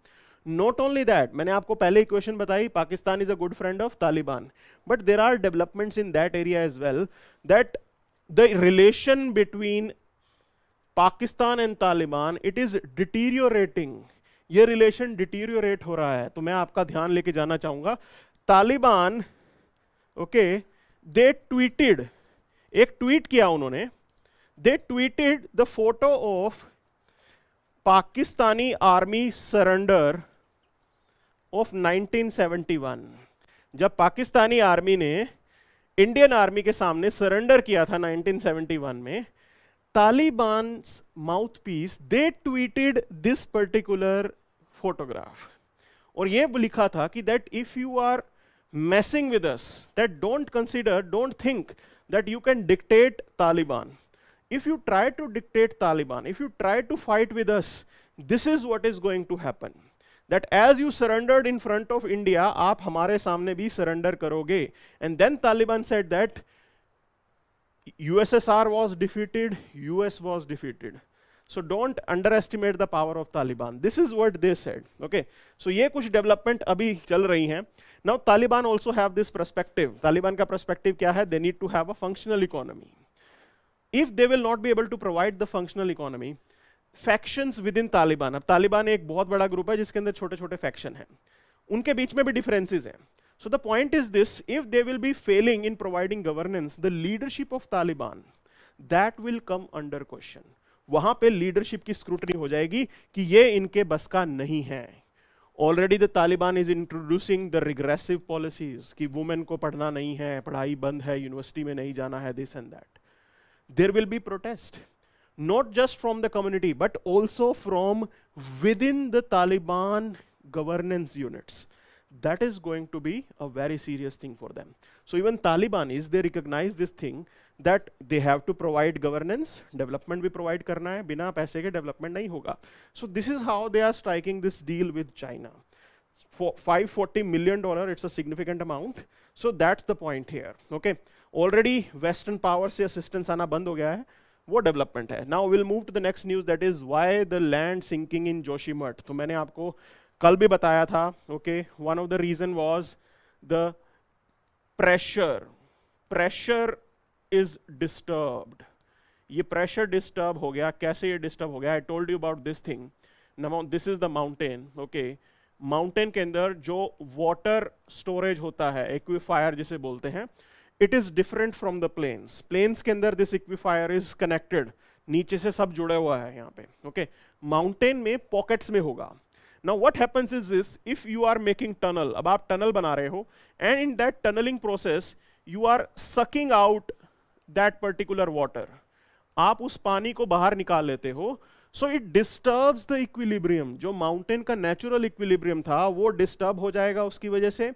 Not only that, मैंने आपको पहले इक्वेशन बताई Pakistan is a good friend of Taliban but there are developments in that area as well that the relation between Pakistan and Taliban it is deteriorating ये रिलेशन डिटीरियोरेट हो रहा है तो मैं आपका ध्यान लेके जाना चाहूँगा तालिबान ओके दे ट्वीटेड एक ट्वीट किया उन्होंने they tweeted the photo of Pakistani army surrender of 1971 जब पाकिस्तानी आर्मी ने इंडियन आर्मी के सामने सरेंडर किया था 1971 में Taliban mouthpiece they tweeted this particular photograph और ये लिखा था कि that if you are messing with us, that don't consider, don't think that you can dictate Taliban. If you try to dictate Taliban, if you try to fight with us, this is what is going to happen. That as you surrendered in front of India, aap hamare samne bhi surrender karoge. And then Taliban said that USSR was defeated, US was defeated. so don't underestimate the power of taliban this is what they said okay so ye kuch development abhi chal rahi hain now taliban also have this perspective taliban ka perspective kya hai they need to have a functional economy if they will not be able to provide the functional economy factions within taliban ab taliban ek bahut bada group hai jiske andar chote chote faction hain unke beech mein bhi differences hain so the point is this if they will be failing in providing governance the leadership of taliban that will come under question वहां पे लीडरशिप की स्क्रूटनी हो जाएगी कि ये इनके बस का नहीं है already the Taliban is introducing the regressive policies कि वुमेन को पढ़ना नहीं है पढ़ाई बंद है यूनिवर्सिटी में नहीं जाना है this and that there will be protest not just from the community but also from within the Taliban governance units that is going to be a very serious thing for them so even Taliban is they recognise this thing that they have to provide governance development भी प्रोवाइड करना है बिना पैसे के डेवलपमेंट नहीं होगा so this is how they are striking this deal with China 540 million dollar it's a significant amount so that's the point here okay already western power से असिस्टेंस आना बंद हो गया है वो डेवलपमेंट है now will move to the next news that is why the land sinking in Joshimath तो मैंने आपको कल भी बताया था okay one of the reason was the pressure pressure is disturbed ये प्रेशर डिस्टर्ब हो गया कैसे ये डिस्टर्ब हो गया I told you about this thing this is the mountain okay mountain के अंदर जो वाटर स्टोरेज होता है इक्विफायर जिसे बोलते हैं it is different from the plains plains के अंदर दिस इक्विफायर इज कनेक्टेड नीचे से सब जुड़े हुआ है यहाँ पे ओके okay? माउंटेन में पॉकेट्स में होगा now what happens is this if you are making tunnel अब आप टनल बना रहे हो and in that tunnelling process you are sucking out that particular water आप उस पानी को बाहर निकाल लेते हो so it disturbs the equilibrium जो माउंटेन का नेचुरल इक्विलिब्रियम था वो डिस्टर्ब हो जाएगा उसकी वजह से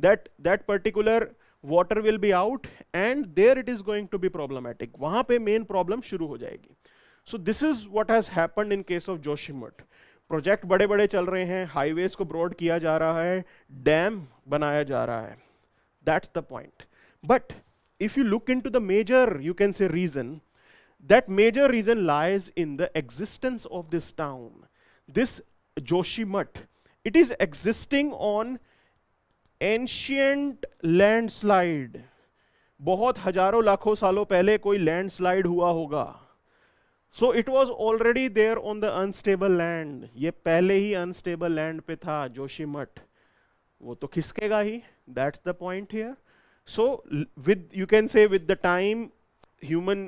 that that particular water will be out and there it is going to be problematic वहां पे मेन प्रॉब्लम शुरू हो जाएगी so this is what has happened in case of Joshimath project बड़े बड़े चल रहे हैं हाईवेज को ब्रॉड किया जा रहा है डैम बनाया जा रहा है that's the point but if you look into the major, you can say, reason, that major reason lies in the existence of this town. This Joshimut. it is existing on ancient landslide. बहुत हजारों लाखों सालों पहले कोई लैंडस्लाइड हुआ होगा So it was already there on the unstable land. ये पहले ही अनस्टेबल लैंड पे था जोशीमठ वो तो खिसकेगा ही That's the point here. so with you can say with the time human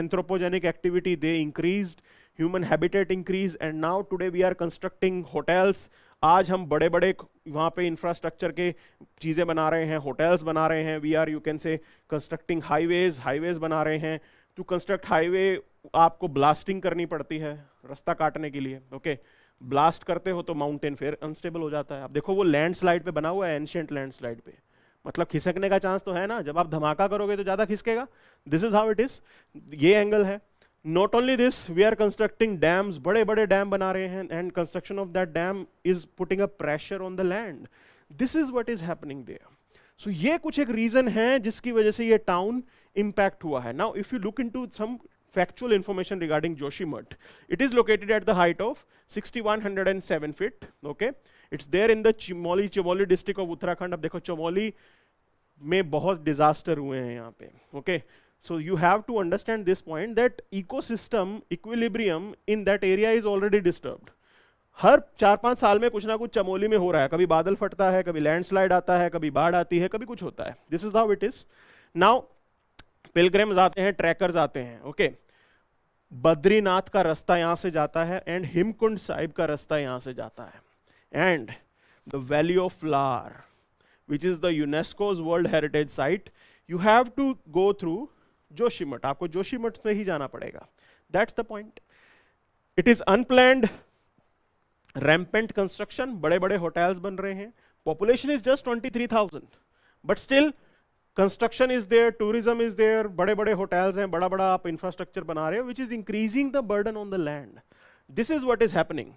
anthropogenic activity they increased human habitat increased and now today we are constructing hotels आज हम बड़े बड़े वहाँ पे इंफ्रास्ट्रक्चर के चीज़ें बना रहे हैं होटल्स बना रहे हैं we are you can say constructing highways highways बना रहे हैं टू कंस्ट्रक्ट हाईवे आपको ब्लास्टिंग करनी पड़ती है रास्ता काटने के लिए ओके ब्लास्ट करते हो तो माउंटेन फिर अनस्टेबल हो जाता है आप देखो वो लैंडस्लाइड पे बना हुआ है एंशेंट लैंडस्लाइड पर मतलब खिसकने का चांस तो है ना जब आप धमाका करोगे तो ज़्यादा खिसकेगा this is how it is ये एंगल है not only this we are constructing dams बड़े बड़े डैम बना रहे हैं and construction of that dam is putting a pressure on the land this is what is happening there so ये कुछ एक रीजन है जिसकी वजह से ये टाउन इंपैक्ट हुआ है now if you look into some factual information regarding factual it is located at the height of sixty one hundred and seven feet okay it's there in the Chamoli Chamoli district of Uttarakhand अब देखो चमोली में बहुत डिजास्टर हुए हैं यहाँ पे okay you have to understand this point that ecosystem equilibrium in that area is already disturb हर चार पांच साल में कुछ ना कुछ चमोली में हो रहा है कभी बादल फटता है कभी लैंडस्लाइड आता है कभी बाढ़ आती है कभी कुछ होता है this is how it is now pilgrims आते हैं ट्रैकर्स आते हैं ओके okay? बद्रीनाथ का रास्ता यहाँ से जाता है एंड हिमकुंड साहिब का रास्ता यहाँ से जाता है and the Valley of Flower, which is the UNESCO's World Heritage Site, you have to go through Joshimath आपको जोशीमठ में ही जाना पड़ेगा that's the point it is unplanned rampant construction बड़े बड़े होटल्स बन रहे हैं population is just twenty three thousand but still construction is there tourism is there बड़े बड़े होटल्स हैं बड़ा बड़ा आप इंफ्रास्ट्रक्चर बना रहे हो which is increasing the burden on the land this is what is happening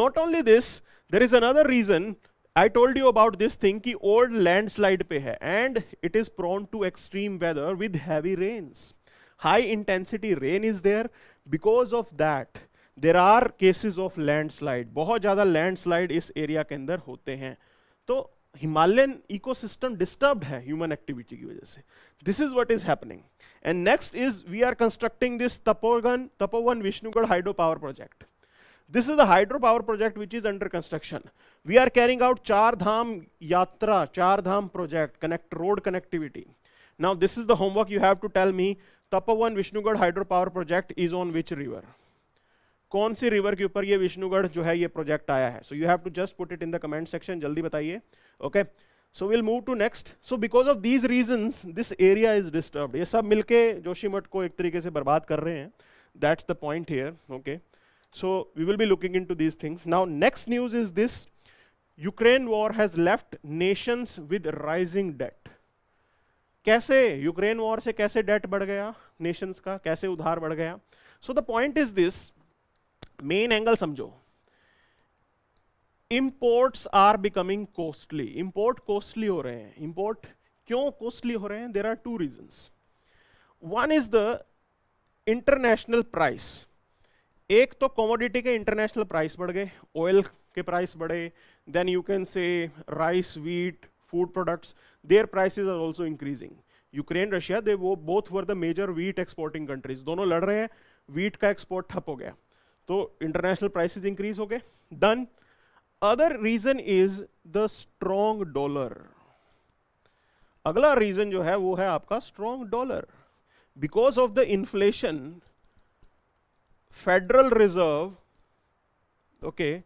not only this there is another reason I told you about this thing कि ओल्ड स्लाइड पे है and it is prone to extreme weather with heavy rains high intensity rain is there because of that there are cases of slide बहुत ज़्यादा लैंड स्लाइड इस एरिया के अंदर होते हैं तो हिमालयन इकोसिस्टम डिस्टर्ब है ह्यूमन एक्टिविटी की वजह से this is what is happening and next is we are constructing this Tapovan Tapovan Vishnugad hydro power project This is the hydropower project which is under construction. We are carrying out Char Dham Yatra, Char Dham project, connect road connectivity. Now this is the homework you have to tell me. tapovan Vishnugad hydropower project is on which river? कौन सी रिवर के ऊपर ये विष्णुगढ़ जो है ये प्रोजेक्ट आया है so you have to just put it in the comment section जल्दी बताइए okay so will move to next so because of these reason this area is disturb ये सब मिलके जोशीमठ को एक तरीके से बर्बाद कर रहे हैं that's the point here okay So we will be looking into these things. Now next news is this. Ukraine war has left nations with rising debt. कैसे यूक्रेन वॉर से कैसे डेट बढ़ गया नेशंस का कैसे उधार बढ़ गया so the point is this main angle समझो imports are becoming costly import costly हो रहे हैं इम्पोर्ट क्यों कोस्टली हो रहे हैं there are two reasons one is the international price एक तो कॉमोडिटी के इंटरनेशनल प्राइस बढ़ गए ऑयल के प्राइस बढ़े then you can say rice wheat food products their prices are also increasing Ukraine Russia they वो both were the major wheat exporting countries दोनों लड़ रहे हैं वीट का एक्सपोर्ट ठप हो गया तो इंटरनेशनल प्राइसेस इंक्रीज हो गए then other reason is the strong dollar अगला रीजन जो है वो है आपका strong dollar because of the inflation Federal Reserve, okay,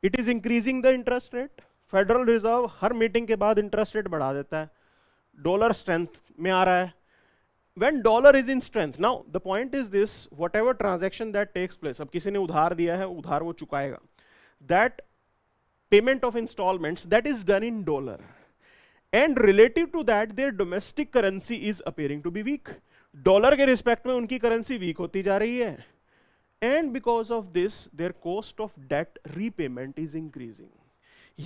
it is increasing the interest rate. federal reserve har meeting ke baad interest rate बढ़ा deta hai dollar strength में aa raha hai when dollar is in strength now the point is this whatever transaction that takes place ab kisi ne udhar diya hai udhar wo chukayega that payment of installments that is done in dollar and relative to that their domestic currency is appearing to be weak dollar ke respect mein unki currency weak hoti ja rahi hai and because of this their cost of debt repayment is increasing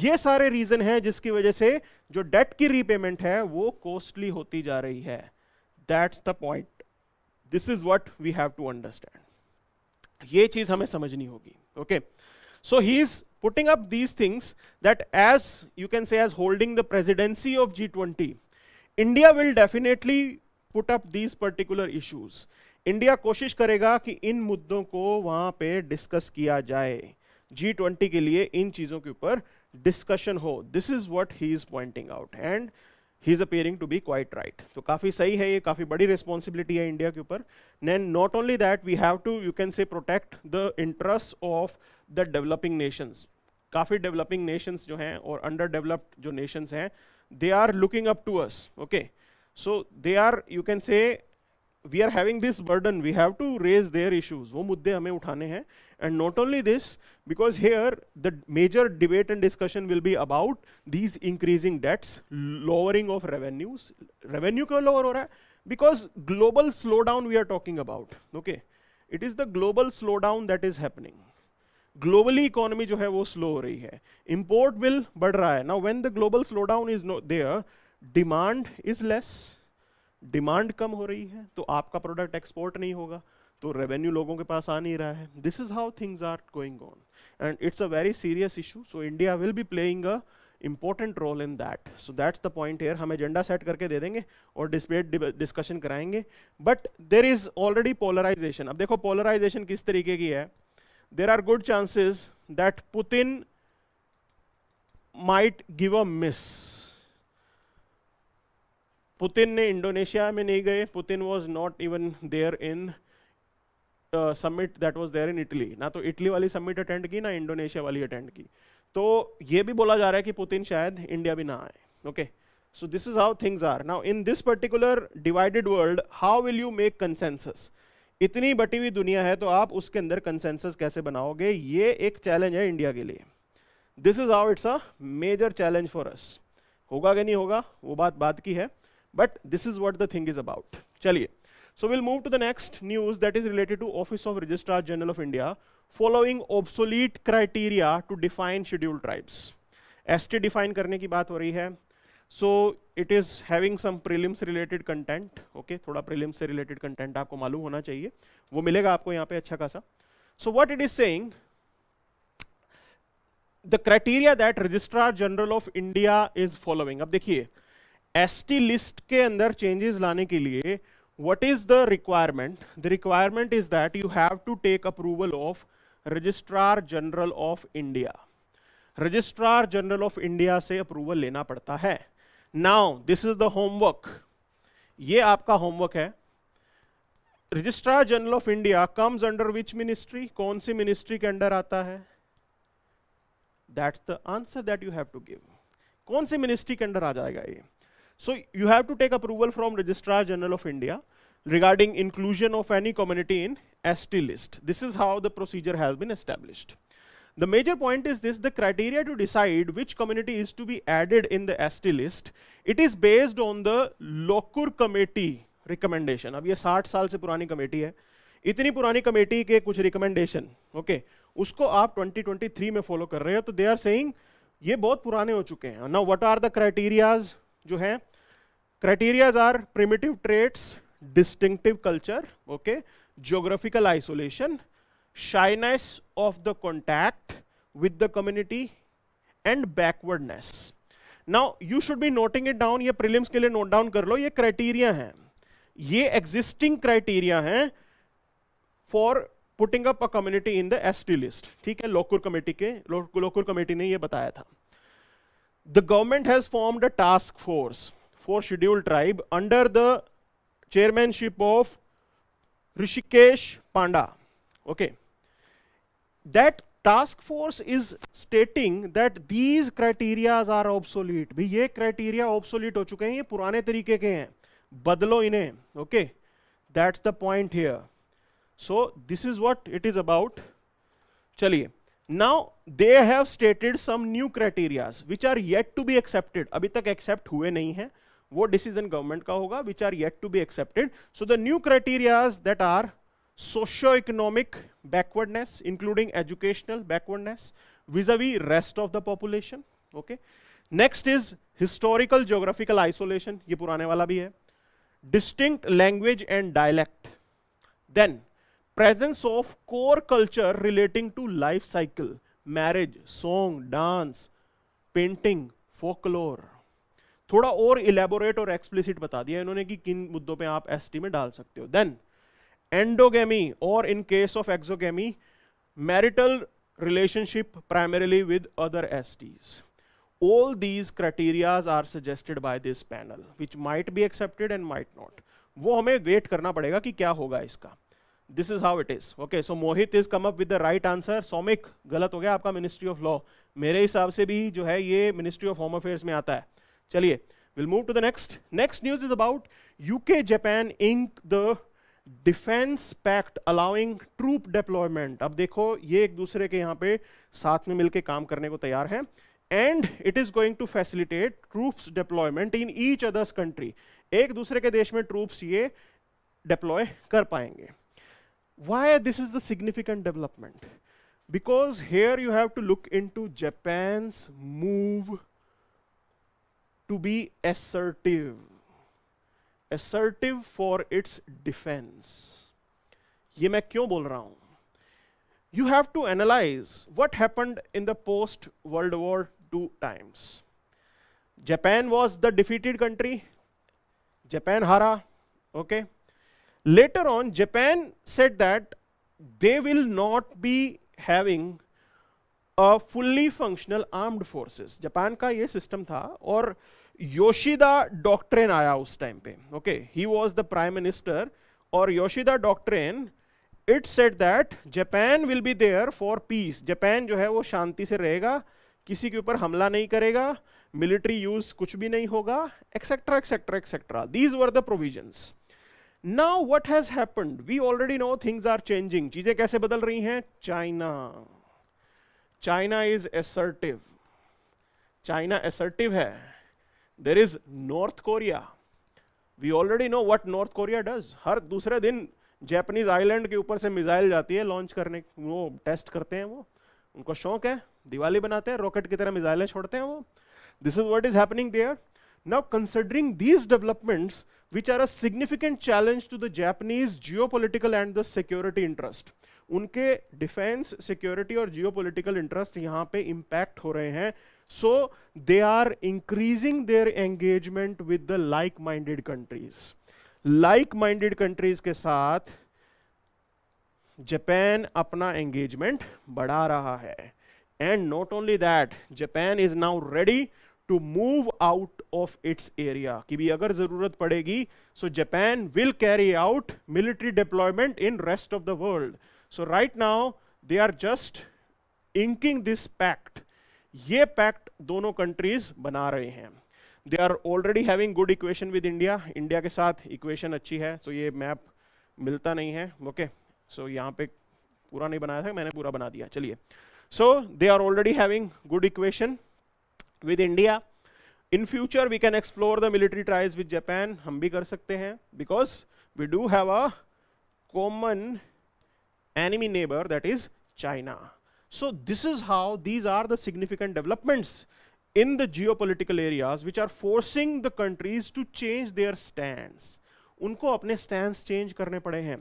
ये सारे रीजन हैं जिसकी वजह से जो डेट की रीपेमेंट है वो कॉस्टली होती जा रही है that's the point this is what we have to understand ये चीज हमें समझनी होगी okay so he is putting up these things that as you can say as holding the presidency of G twenty India will definitely put up these particular issues India कोशिश करेगा कि इन मुद्दों को वहाँ पे डिस्कस किया जाए जी ट्वेंटी के लिए इन चीज़ों के ऊपर डिस्कशन हो this is what he is pointing out and he is appearing to be quite right तो काफ़ी सही है ये काफ़ी बड़ी रिस्पॉन्सिबिलिटी है इंडिया के ऊपर नैन not only that we have to you can say protect the interest of the developing nations काफ़ी डेवलपिंग नेशंस जो हैं और अंडर डेवलप्ड जो नेशंस हैं they are looking up to us okay so they are you can say we are having this burden we have to raise their issues वो मुद्दे हमें उठाने हैं and not only this because here the major debate and discussion will be about these increasing debts lowering of revenues revenue क्यों लोअर हो रहा है because global slowdown we are talking about okay it is the global slowdown that is happening globally economy जो है वो स्लो हो रही है इम्पोर्ट बिल बढ़ रहा है ना when the global slowdown is no there demand is less demand कम हो रही है तो आपका प्रोडक्ट एक्सपोर्ट नहीं होगा तो रेवेन्यू लोगों के पास आ नहीं रहा है this is how things are going on and it's a very serious issue so India will be playing a important role in that so that's the point here हम एजेंडा सेट करके दे देंगे और डिस्पेट डिस्कशन कराएंगे but there is already polarisation अब देखो पोलराइजेशन किस तरीके की है there are good chances that Putin might give a miss Putin ने इंडोनेशिया में नहीं गए Putin was not even there in summit that was there in Italy ना तो इटली वाली समिट अटेंड की ना इंडोनेशिया वाली अटेंड की तो ये भी बोला जा रहा है कि पुतिन शायद इंडिया भी ना आए okay so this is how things are now in this particular divided world how will you make consensus इतनी बटी हुई दुनिया है तो आप उसके अंदर कंसेंसस कैसे बनाओगे ये एक चैलेंज है इंडिया के लिए this is how it's a major challenge for us होगा कि नहीं होगा वो बात बात की है but this is what the thing is about चलिए so will move to the next news that is related to office of registrar general of India following obsolete criteria to define schedule tribes S T define करने की बात हो रही है so it is having some prelims related content okay थोड़ा प्रिलिम्स से रिलेटेड कंटेंट आपको मालूम होना चाहिए वो मिलेगा आपको यहाँ पे अच्छा खासा so what it is say the criteria that registrar general of India is following अब देखिए एस टी लिस्ट के अंदर चेंजेस लाने के लिए what is the requirement the requirement is that you have to take approval of registrar general of India registrar general of India से अप्रूवल लेना पड़ता है now this is the homework ये आपका होमवर्क है registrar general of India comes under which ministry कौन सी मिनिस्ट्री के अंडर आता है that's the answer that you have to give कौन सी मिनिस्ट्री के अंडर आ जाएगा ये So you have to take approval from Registrar General of India regarding inclusion of any community in ST list. This is how the procedure has been established. The major point is this, the criteria to decide which community is to be added in the ST list, it is based on the Lokur committee recommendation. ab ye 60 saal se purani committee hai itni purani committee ke kuch recommendation okay, usko aap 2023 mein follow kar rahe ho तो they are saying ye bahut purane ho chuke hain now what are the criterias जो है criterias are primitive traits distinctive culture okay geographical isolation shyness of the contact with the community and backwardness now you should be noting it down ये प्रिलिम्स के लिए नोट डाउन कर लो ये क्राइटेरिया है ये एग्जिस्टिंग क्राइटेरिया है for putting up a community in the S T list ठीक है लोकुर कमेटी के लोकुर कमेटी ने ये बताया था the government has formed a task force for scheduled tribe under the chairmanship of Rishikesh Panda. Okay. That task force is stating that these criteria are obsolete. bhi ye criteria obsolete ho chuke hain ye purane tarike ke hain badlo inhe okay. That's the point here. So this is what it is about. चलिए now they have stated some new criterias which are yet to be accepted अभी तक accept हुए नहीं हैं वो decision government का होगा which are yet to be accepted so the new criterias that are socio-economic backwardness including educational backwardness vis-a-vis -vis rest of the population okay next is historical geographical isolation ये पुराने वाला भी है distinct language and dialect then presence of core culture relating to life cycle marriage song dance painting folklore थोड़ा और इलेबोरेट और एक्सप्लिसिट बता दिया इन्होंने कि किन मुद्दों पे आप एस में डाल सकते हो देन एंडोगेमी और in case of exogamy marital relationship primarily with other S Ts all these criterias are suggested by this panel which might be accepted and might not वो हमें वेट करना पड़ेगा कि क्या होगा इसका this is how it is okay so Mohit is come up with the right answer Somik गलत हो गया आपका मिनिस्ट्री ऑफ लॉ मेरे हिसाब से भी जो है ये मिनिस्ट्री ऑफ होम अफेयर्स में आता है चलिए will move to the next next news is about UK Japan ink the defence pact allowing troop deployment अब देखो ये एक दूसरे के यहाँ पे साथ में मिलकर काम करने को तैयार है and it is going to facilitate troops deployment in each others country एक दूसरे के देश में ट्रूप्स ये डिप्लॉय कर पाएंगे Why this is the significant development? Because here you have to look into Japan's move to be assertive. Assertive for its defense. ये मैं क्यों बोल रहा हूँ you have to analyze what happened in the post World War II times. Japan was the defeated country. Japan hara, okay. Later on, Japan said that they will not be having a fully functional armed forces. Japan का ये सिस्टम था और योशिदा डॉक्ट्रेन आया उस टाइम पे okay he was the prime minister और Yoshida doctrine it set that Japan will be there for peace Japan जो है वो शांति से रहेगा किसी के ऊपर हमला नहीं करेगा मिलिट्री यूज कुछ भी नहीं होगा etcetera etcetera etcetera these were the provisions now what has happened we already know things are changing चीजें कैसे बदल रही हैं China China is assertive China assertive है there is North Korea we already know what North Korea does हर दूसरे दिन जैपनीज आइलैंड के ऊपर से मिसाइल जाती है लॉन्च करने वो टेस्ट करते हैं वो उनको शौक है दिवाली बनाते हैं रॉकेट की तरह मिसाइलें छोड़ते हैं वो this is what is happening there Now considering these developments, which are a significant challenge to the Japanese geopolitical and the security interest. उनके डिफेंस सिक्योरिटी और जियोपॉलिटिकल इंटरेस्ट यहां पे इंपैक्ट हो रहे हैं so they are increasing their engagement with the like minded countries like minded countries के साथ जापान अपना एंगेजमेंट बढ़ा रहा है and not only that Japan is now ready to move out of its area कि भी अगर जरूरत पड़ेगी so Japan will carry out military deployment in rest of the world so right now they are just inking this pact ये पैक्ट दोनों कंट्रीज बना रहे हैं they are already having good equation with India India के साथ इक्वेशन अच्छी है सो so ये मैप मिलता नहीं है ओके okay. सो so यहाँ पे पूरा नहीं बनाया था मैंने पूरा बना दिया चलिए so they are already having good equation with India in future we can explore the military ties with Japan हम भी कर सकते हैं because we do have a common enemy neighbour that is China so this is how these are the significant developments in the geo political areas which are forcing the countries to change their stand उनको अपने स्टैंड चेंज करने पड़े हैं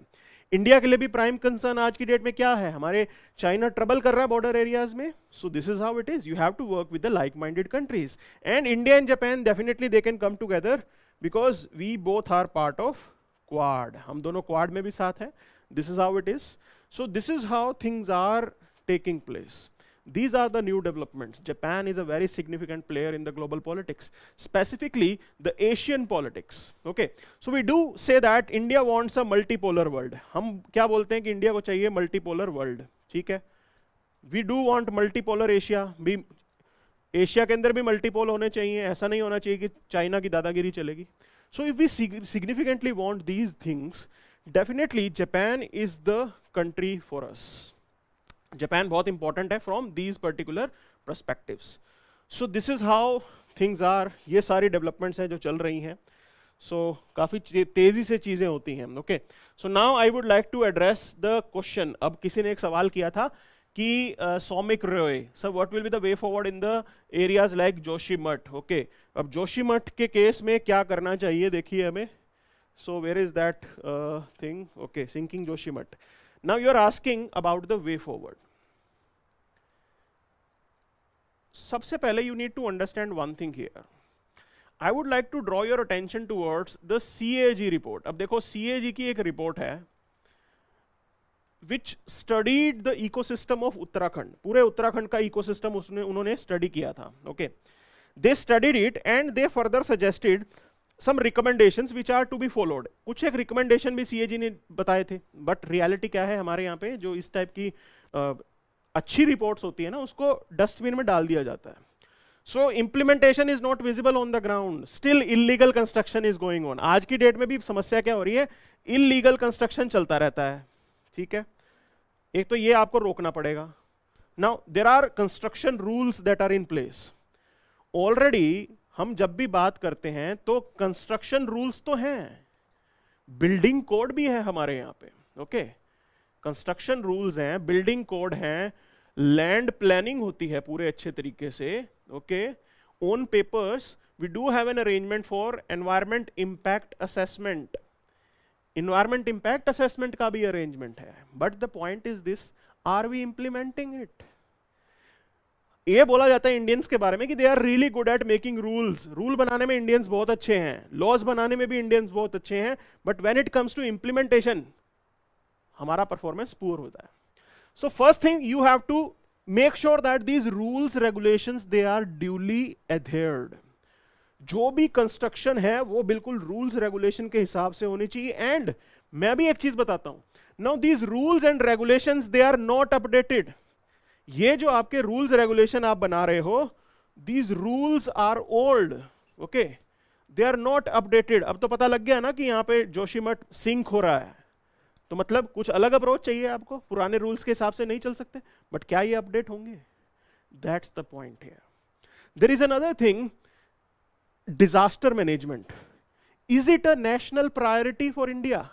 इंडिया के लिए भी प्राइम कंसर्न आज की डेट में क्या है हमारे चाइना ट्रबल कर रहा है बॉर्डर एरियाज में so this is how it is you have to work with the like minded countries and India and Japan definitely they can come together because we both are part of Quad हम दोनों क्वाड में भी साथ हैं this is how it is so this is how things are taking place These are the new developments. Japan is a very significant player in the global politics, specifically the Asian politics. Okay, so we do say that India wants a multipolar world. हम क्या बोलते हैं कि इंडिया को चाहिए multipolar world, ठीक है? We do want multipolar Asia. भी एशिया के अंदर भी मल्टीपोल होने चाहिए ऐसा नहीं होना चाहिए कि चाइना की दादागिरी चलेगी So if we significantly want these things, definitely Japan is the country for us. Japan बहुत इंपॉर्टेंट है from these particular perspectives so this is how things are ये सारी डेवलपमेंट्स हैं जो चल रही हैं सो so, काफ़ी तेज़ी से चीज़ें होती हैं okay so now I would like to address the question अब किसी ने एक सवाल किया था कि Somik Roy sir what will be the way forward in the areas like Joshimath okay अब जोशी मठ के केस में क्या करना चाहिए देखिए हमें so where is that thing okay sinking Joshimath now you are asking about the way forward सबसे पहले you need to understand one thing here I would like to draw your attention towards the C A G report अब देखो सी ए जी की एक रिपोर्ट है which studied the eco system of Uttarakhand पूरे उत्तराखंड का इको सिस्टम उसने उन्होंने स्टडी किया था okay they studied it and they further suggested some recommendation which are to be followed कुछ एक रिकमेंडेशन भी सी ए जी ने बताए थे बट रियलिटी क्या है हमारे यहाँ पे जो इस टाइप की अच्छी रिपोर्ट्स होती है ना उसको डस्टबिन में डाल दिया जाता है so implementation is not visible on the ground still illegal construction is going on आज की डेट में भी समस्या क्या हो रही है इलीगल कंस्ट्रक्शन चलता रहता है ठीक है एक तो ये आपको रोकना पड़ेगा now there are construction rules that are in place already हम जब भी बात करते हैं तो कंस्ट्रक्शन रूल्स तो हैं बिल्डिंग कोड भी है हमारे यहाँ पे ओके okay? कंस्ट्रक्शन रूल्स हैं बिल्डिंग कोड हैं लैंड प्लानिंग होती है पूरे अच्छे तरीके से okay on papers we do have an arrangement for environment impact assessment environment impact assessment का भी अरेंजमेंट है but the point is this are we implementing it ये बोला जाता है इंडियंस के बारे में कि they are really good at making rules rule बनाने में इंडियंस बहुत अच्छे हैं लॉज बनाने में भी इंडियंस बहुत अच्छे हैं but when it comes to implementation हमारा परफॉर्मेंस पुअर होता है so first thing you have to make sure that these rules regulations they are duly adhered जो भी कंस्ट्रक्शन है वो बिल्कुल रूल्स रेगुलेशन के हिसाब से होनी चाहिए एंड मैं भी एक चीज बताता हूं now these rules and regulation they are not updated ये जो आपके रूल्स रेगुलेशन आप बना रहे हो these rules are old okay they are not updated अब तो पता लग गया ना कि यहाँ पे जोशीमठ सिंक हो रहा है तो मतलब कुछ अलग अप्रोच चाहिए आपको पुराने रूल्स के हिसाब से नहीं चल सकते बट क्या ये अपडेट होंगे दैट्स द पॉइंट है there is another thing disaster management is it a national priority for India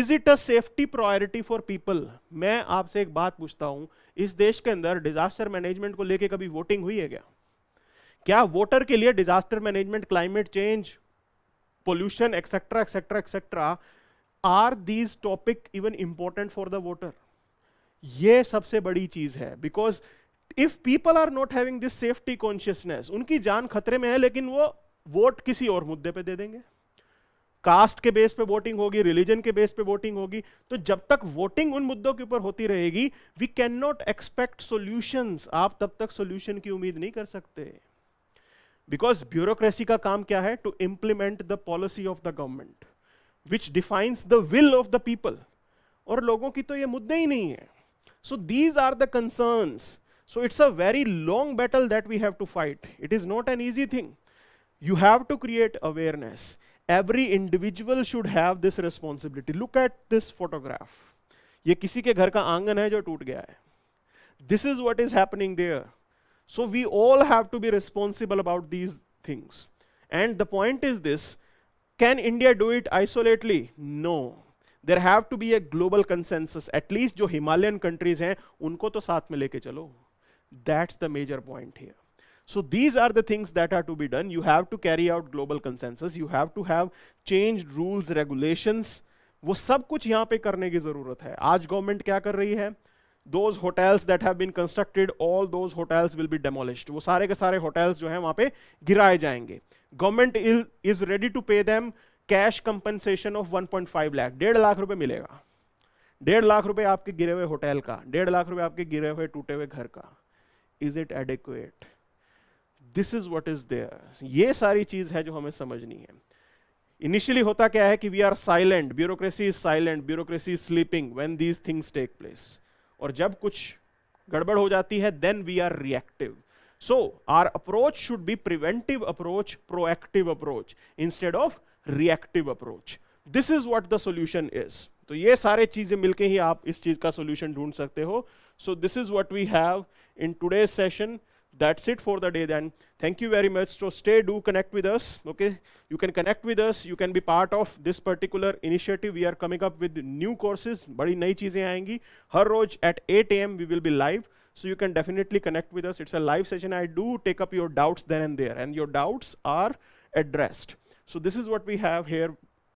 is it a safety priority for people मैं आपसे एक बात पूछता हूं इस देश के अंदर डिजास्टर मैनेजमेंट को लेके कभी वोटिंग हुई है क्या क्या वोटर के लिए disaster management climate change pollution etcetera etcetera etcetera are these topic even important for the voter ये सबसे बड़ी चीज है because if people are not having this safety consciousness उनकी जान खतरे में है लेकिन वो वोट किसी और मुद्दे पे दे देंगे कास्ट के बेस पे वोटिंग होगी रिलीजन के बेस पे वोटिंग होगी तो जब तक वोटिंग उन मुद्दों के ऊपर होती रहेगी we can not expect solution आप तब तक सोल्यूशन की उम्मीद नहीं कर सकते बिकॉज ब्यूरोक्रेसी का काम क्या है to implement the policy of the government which defines the will of the people. और लोगों की तो ये मुद्दे ही नहीं है so these are the concerns so it's a very long battle that we have to fight it is not an easy thing you have to create awareness every individual should have this responsibility look at this photograph ये किसी के घर का आंगन है जो टूट गया है this is what is happening there so we all have to be responsible about these things and the point is this Can India do it isolately? No. There have to be a global consensus at least जो हिमालयन कंट्रीज हैं उनको तो साथ में लेके चलो that's the major point here so these are the things that are to be done you have to carry out global consensus you have to have changed rules regulations वो सब कुछ यहाँ पे करने की ज़रूरत है आज गवर्नमेंट क्या कर रही है those hotels that have been constructed all those hotels will be demolished wo sare ke sare hotels jo hain wahan pe giraye jayenge government is ready to pay them cash compensation of 1.5 lakh 1.5 lakh rupees milega 1.5 lakh rupees aapke gire hue hotel ka 1.5 lakh rupees aapke gire hue toote hue ghar ka is it adequate this is what is there ye sari cheez hai jo hame samajhni hai initially hota kya hai ki we are silent bureaucracy is silent bureaucracy is sleeping when these things take place और जब कुछ गड़बड़ हो जाती है then we are reactive so our approach should be preventive approach proactive approach instead of reactive approach this is what the solution is तो ये सारे चीजें मिलके ही आप इस चीज का सोल्यूशन ढूंढ सकते हो so this is what we have in today session that's it for the day then thank you very much so stay do connect with us okay you can connect with us you can be part of this particular initiative we are coming up with new courses badi nayi cheeze aayengi har roz at 8 am we will be live so you can definitely connect with us it's a live session i do take up your doubts then and there and your doubts are addressed so this is what we have here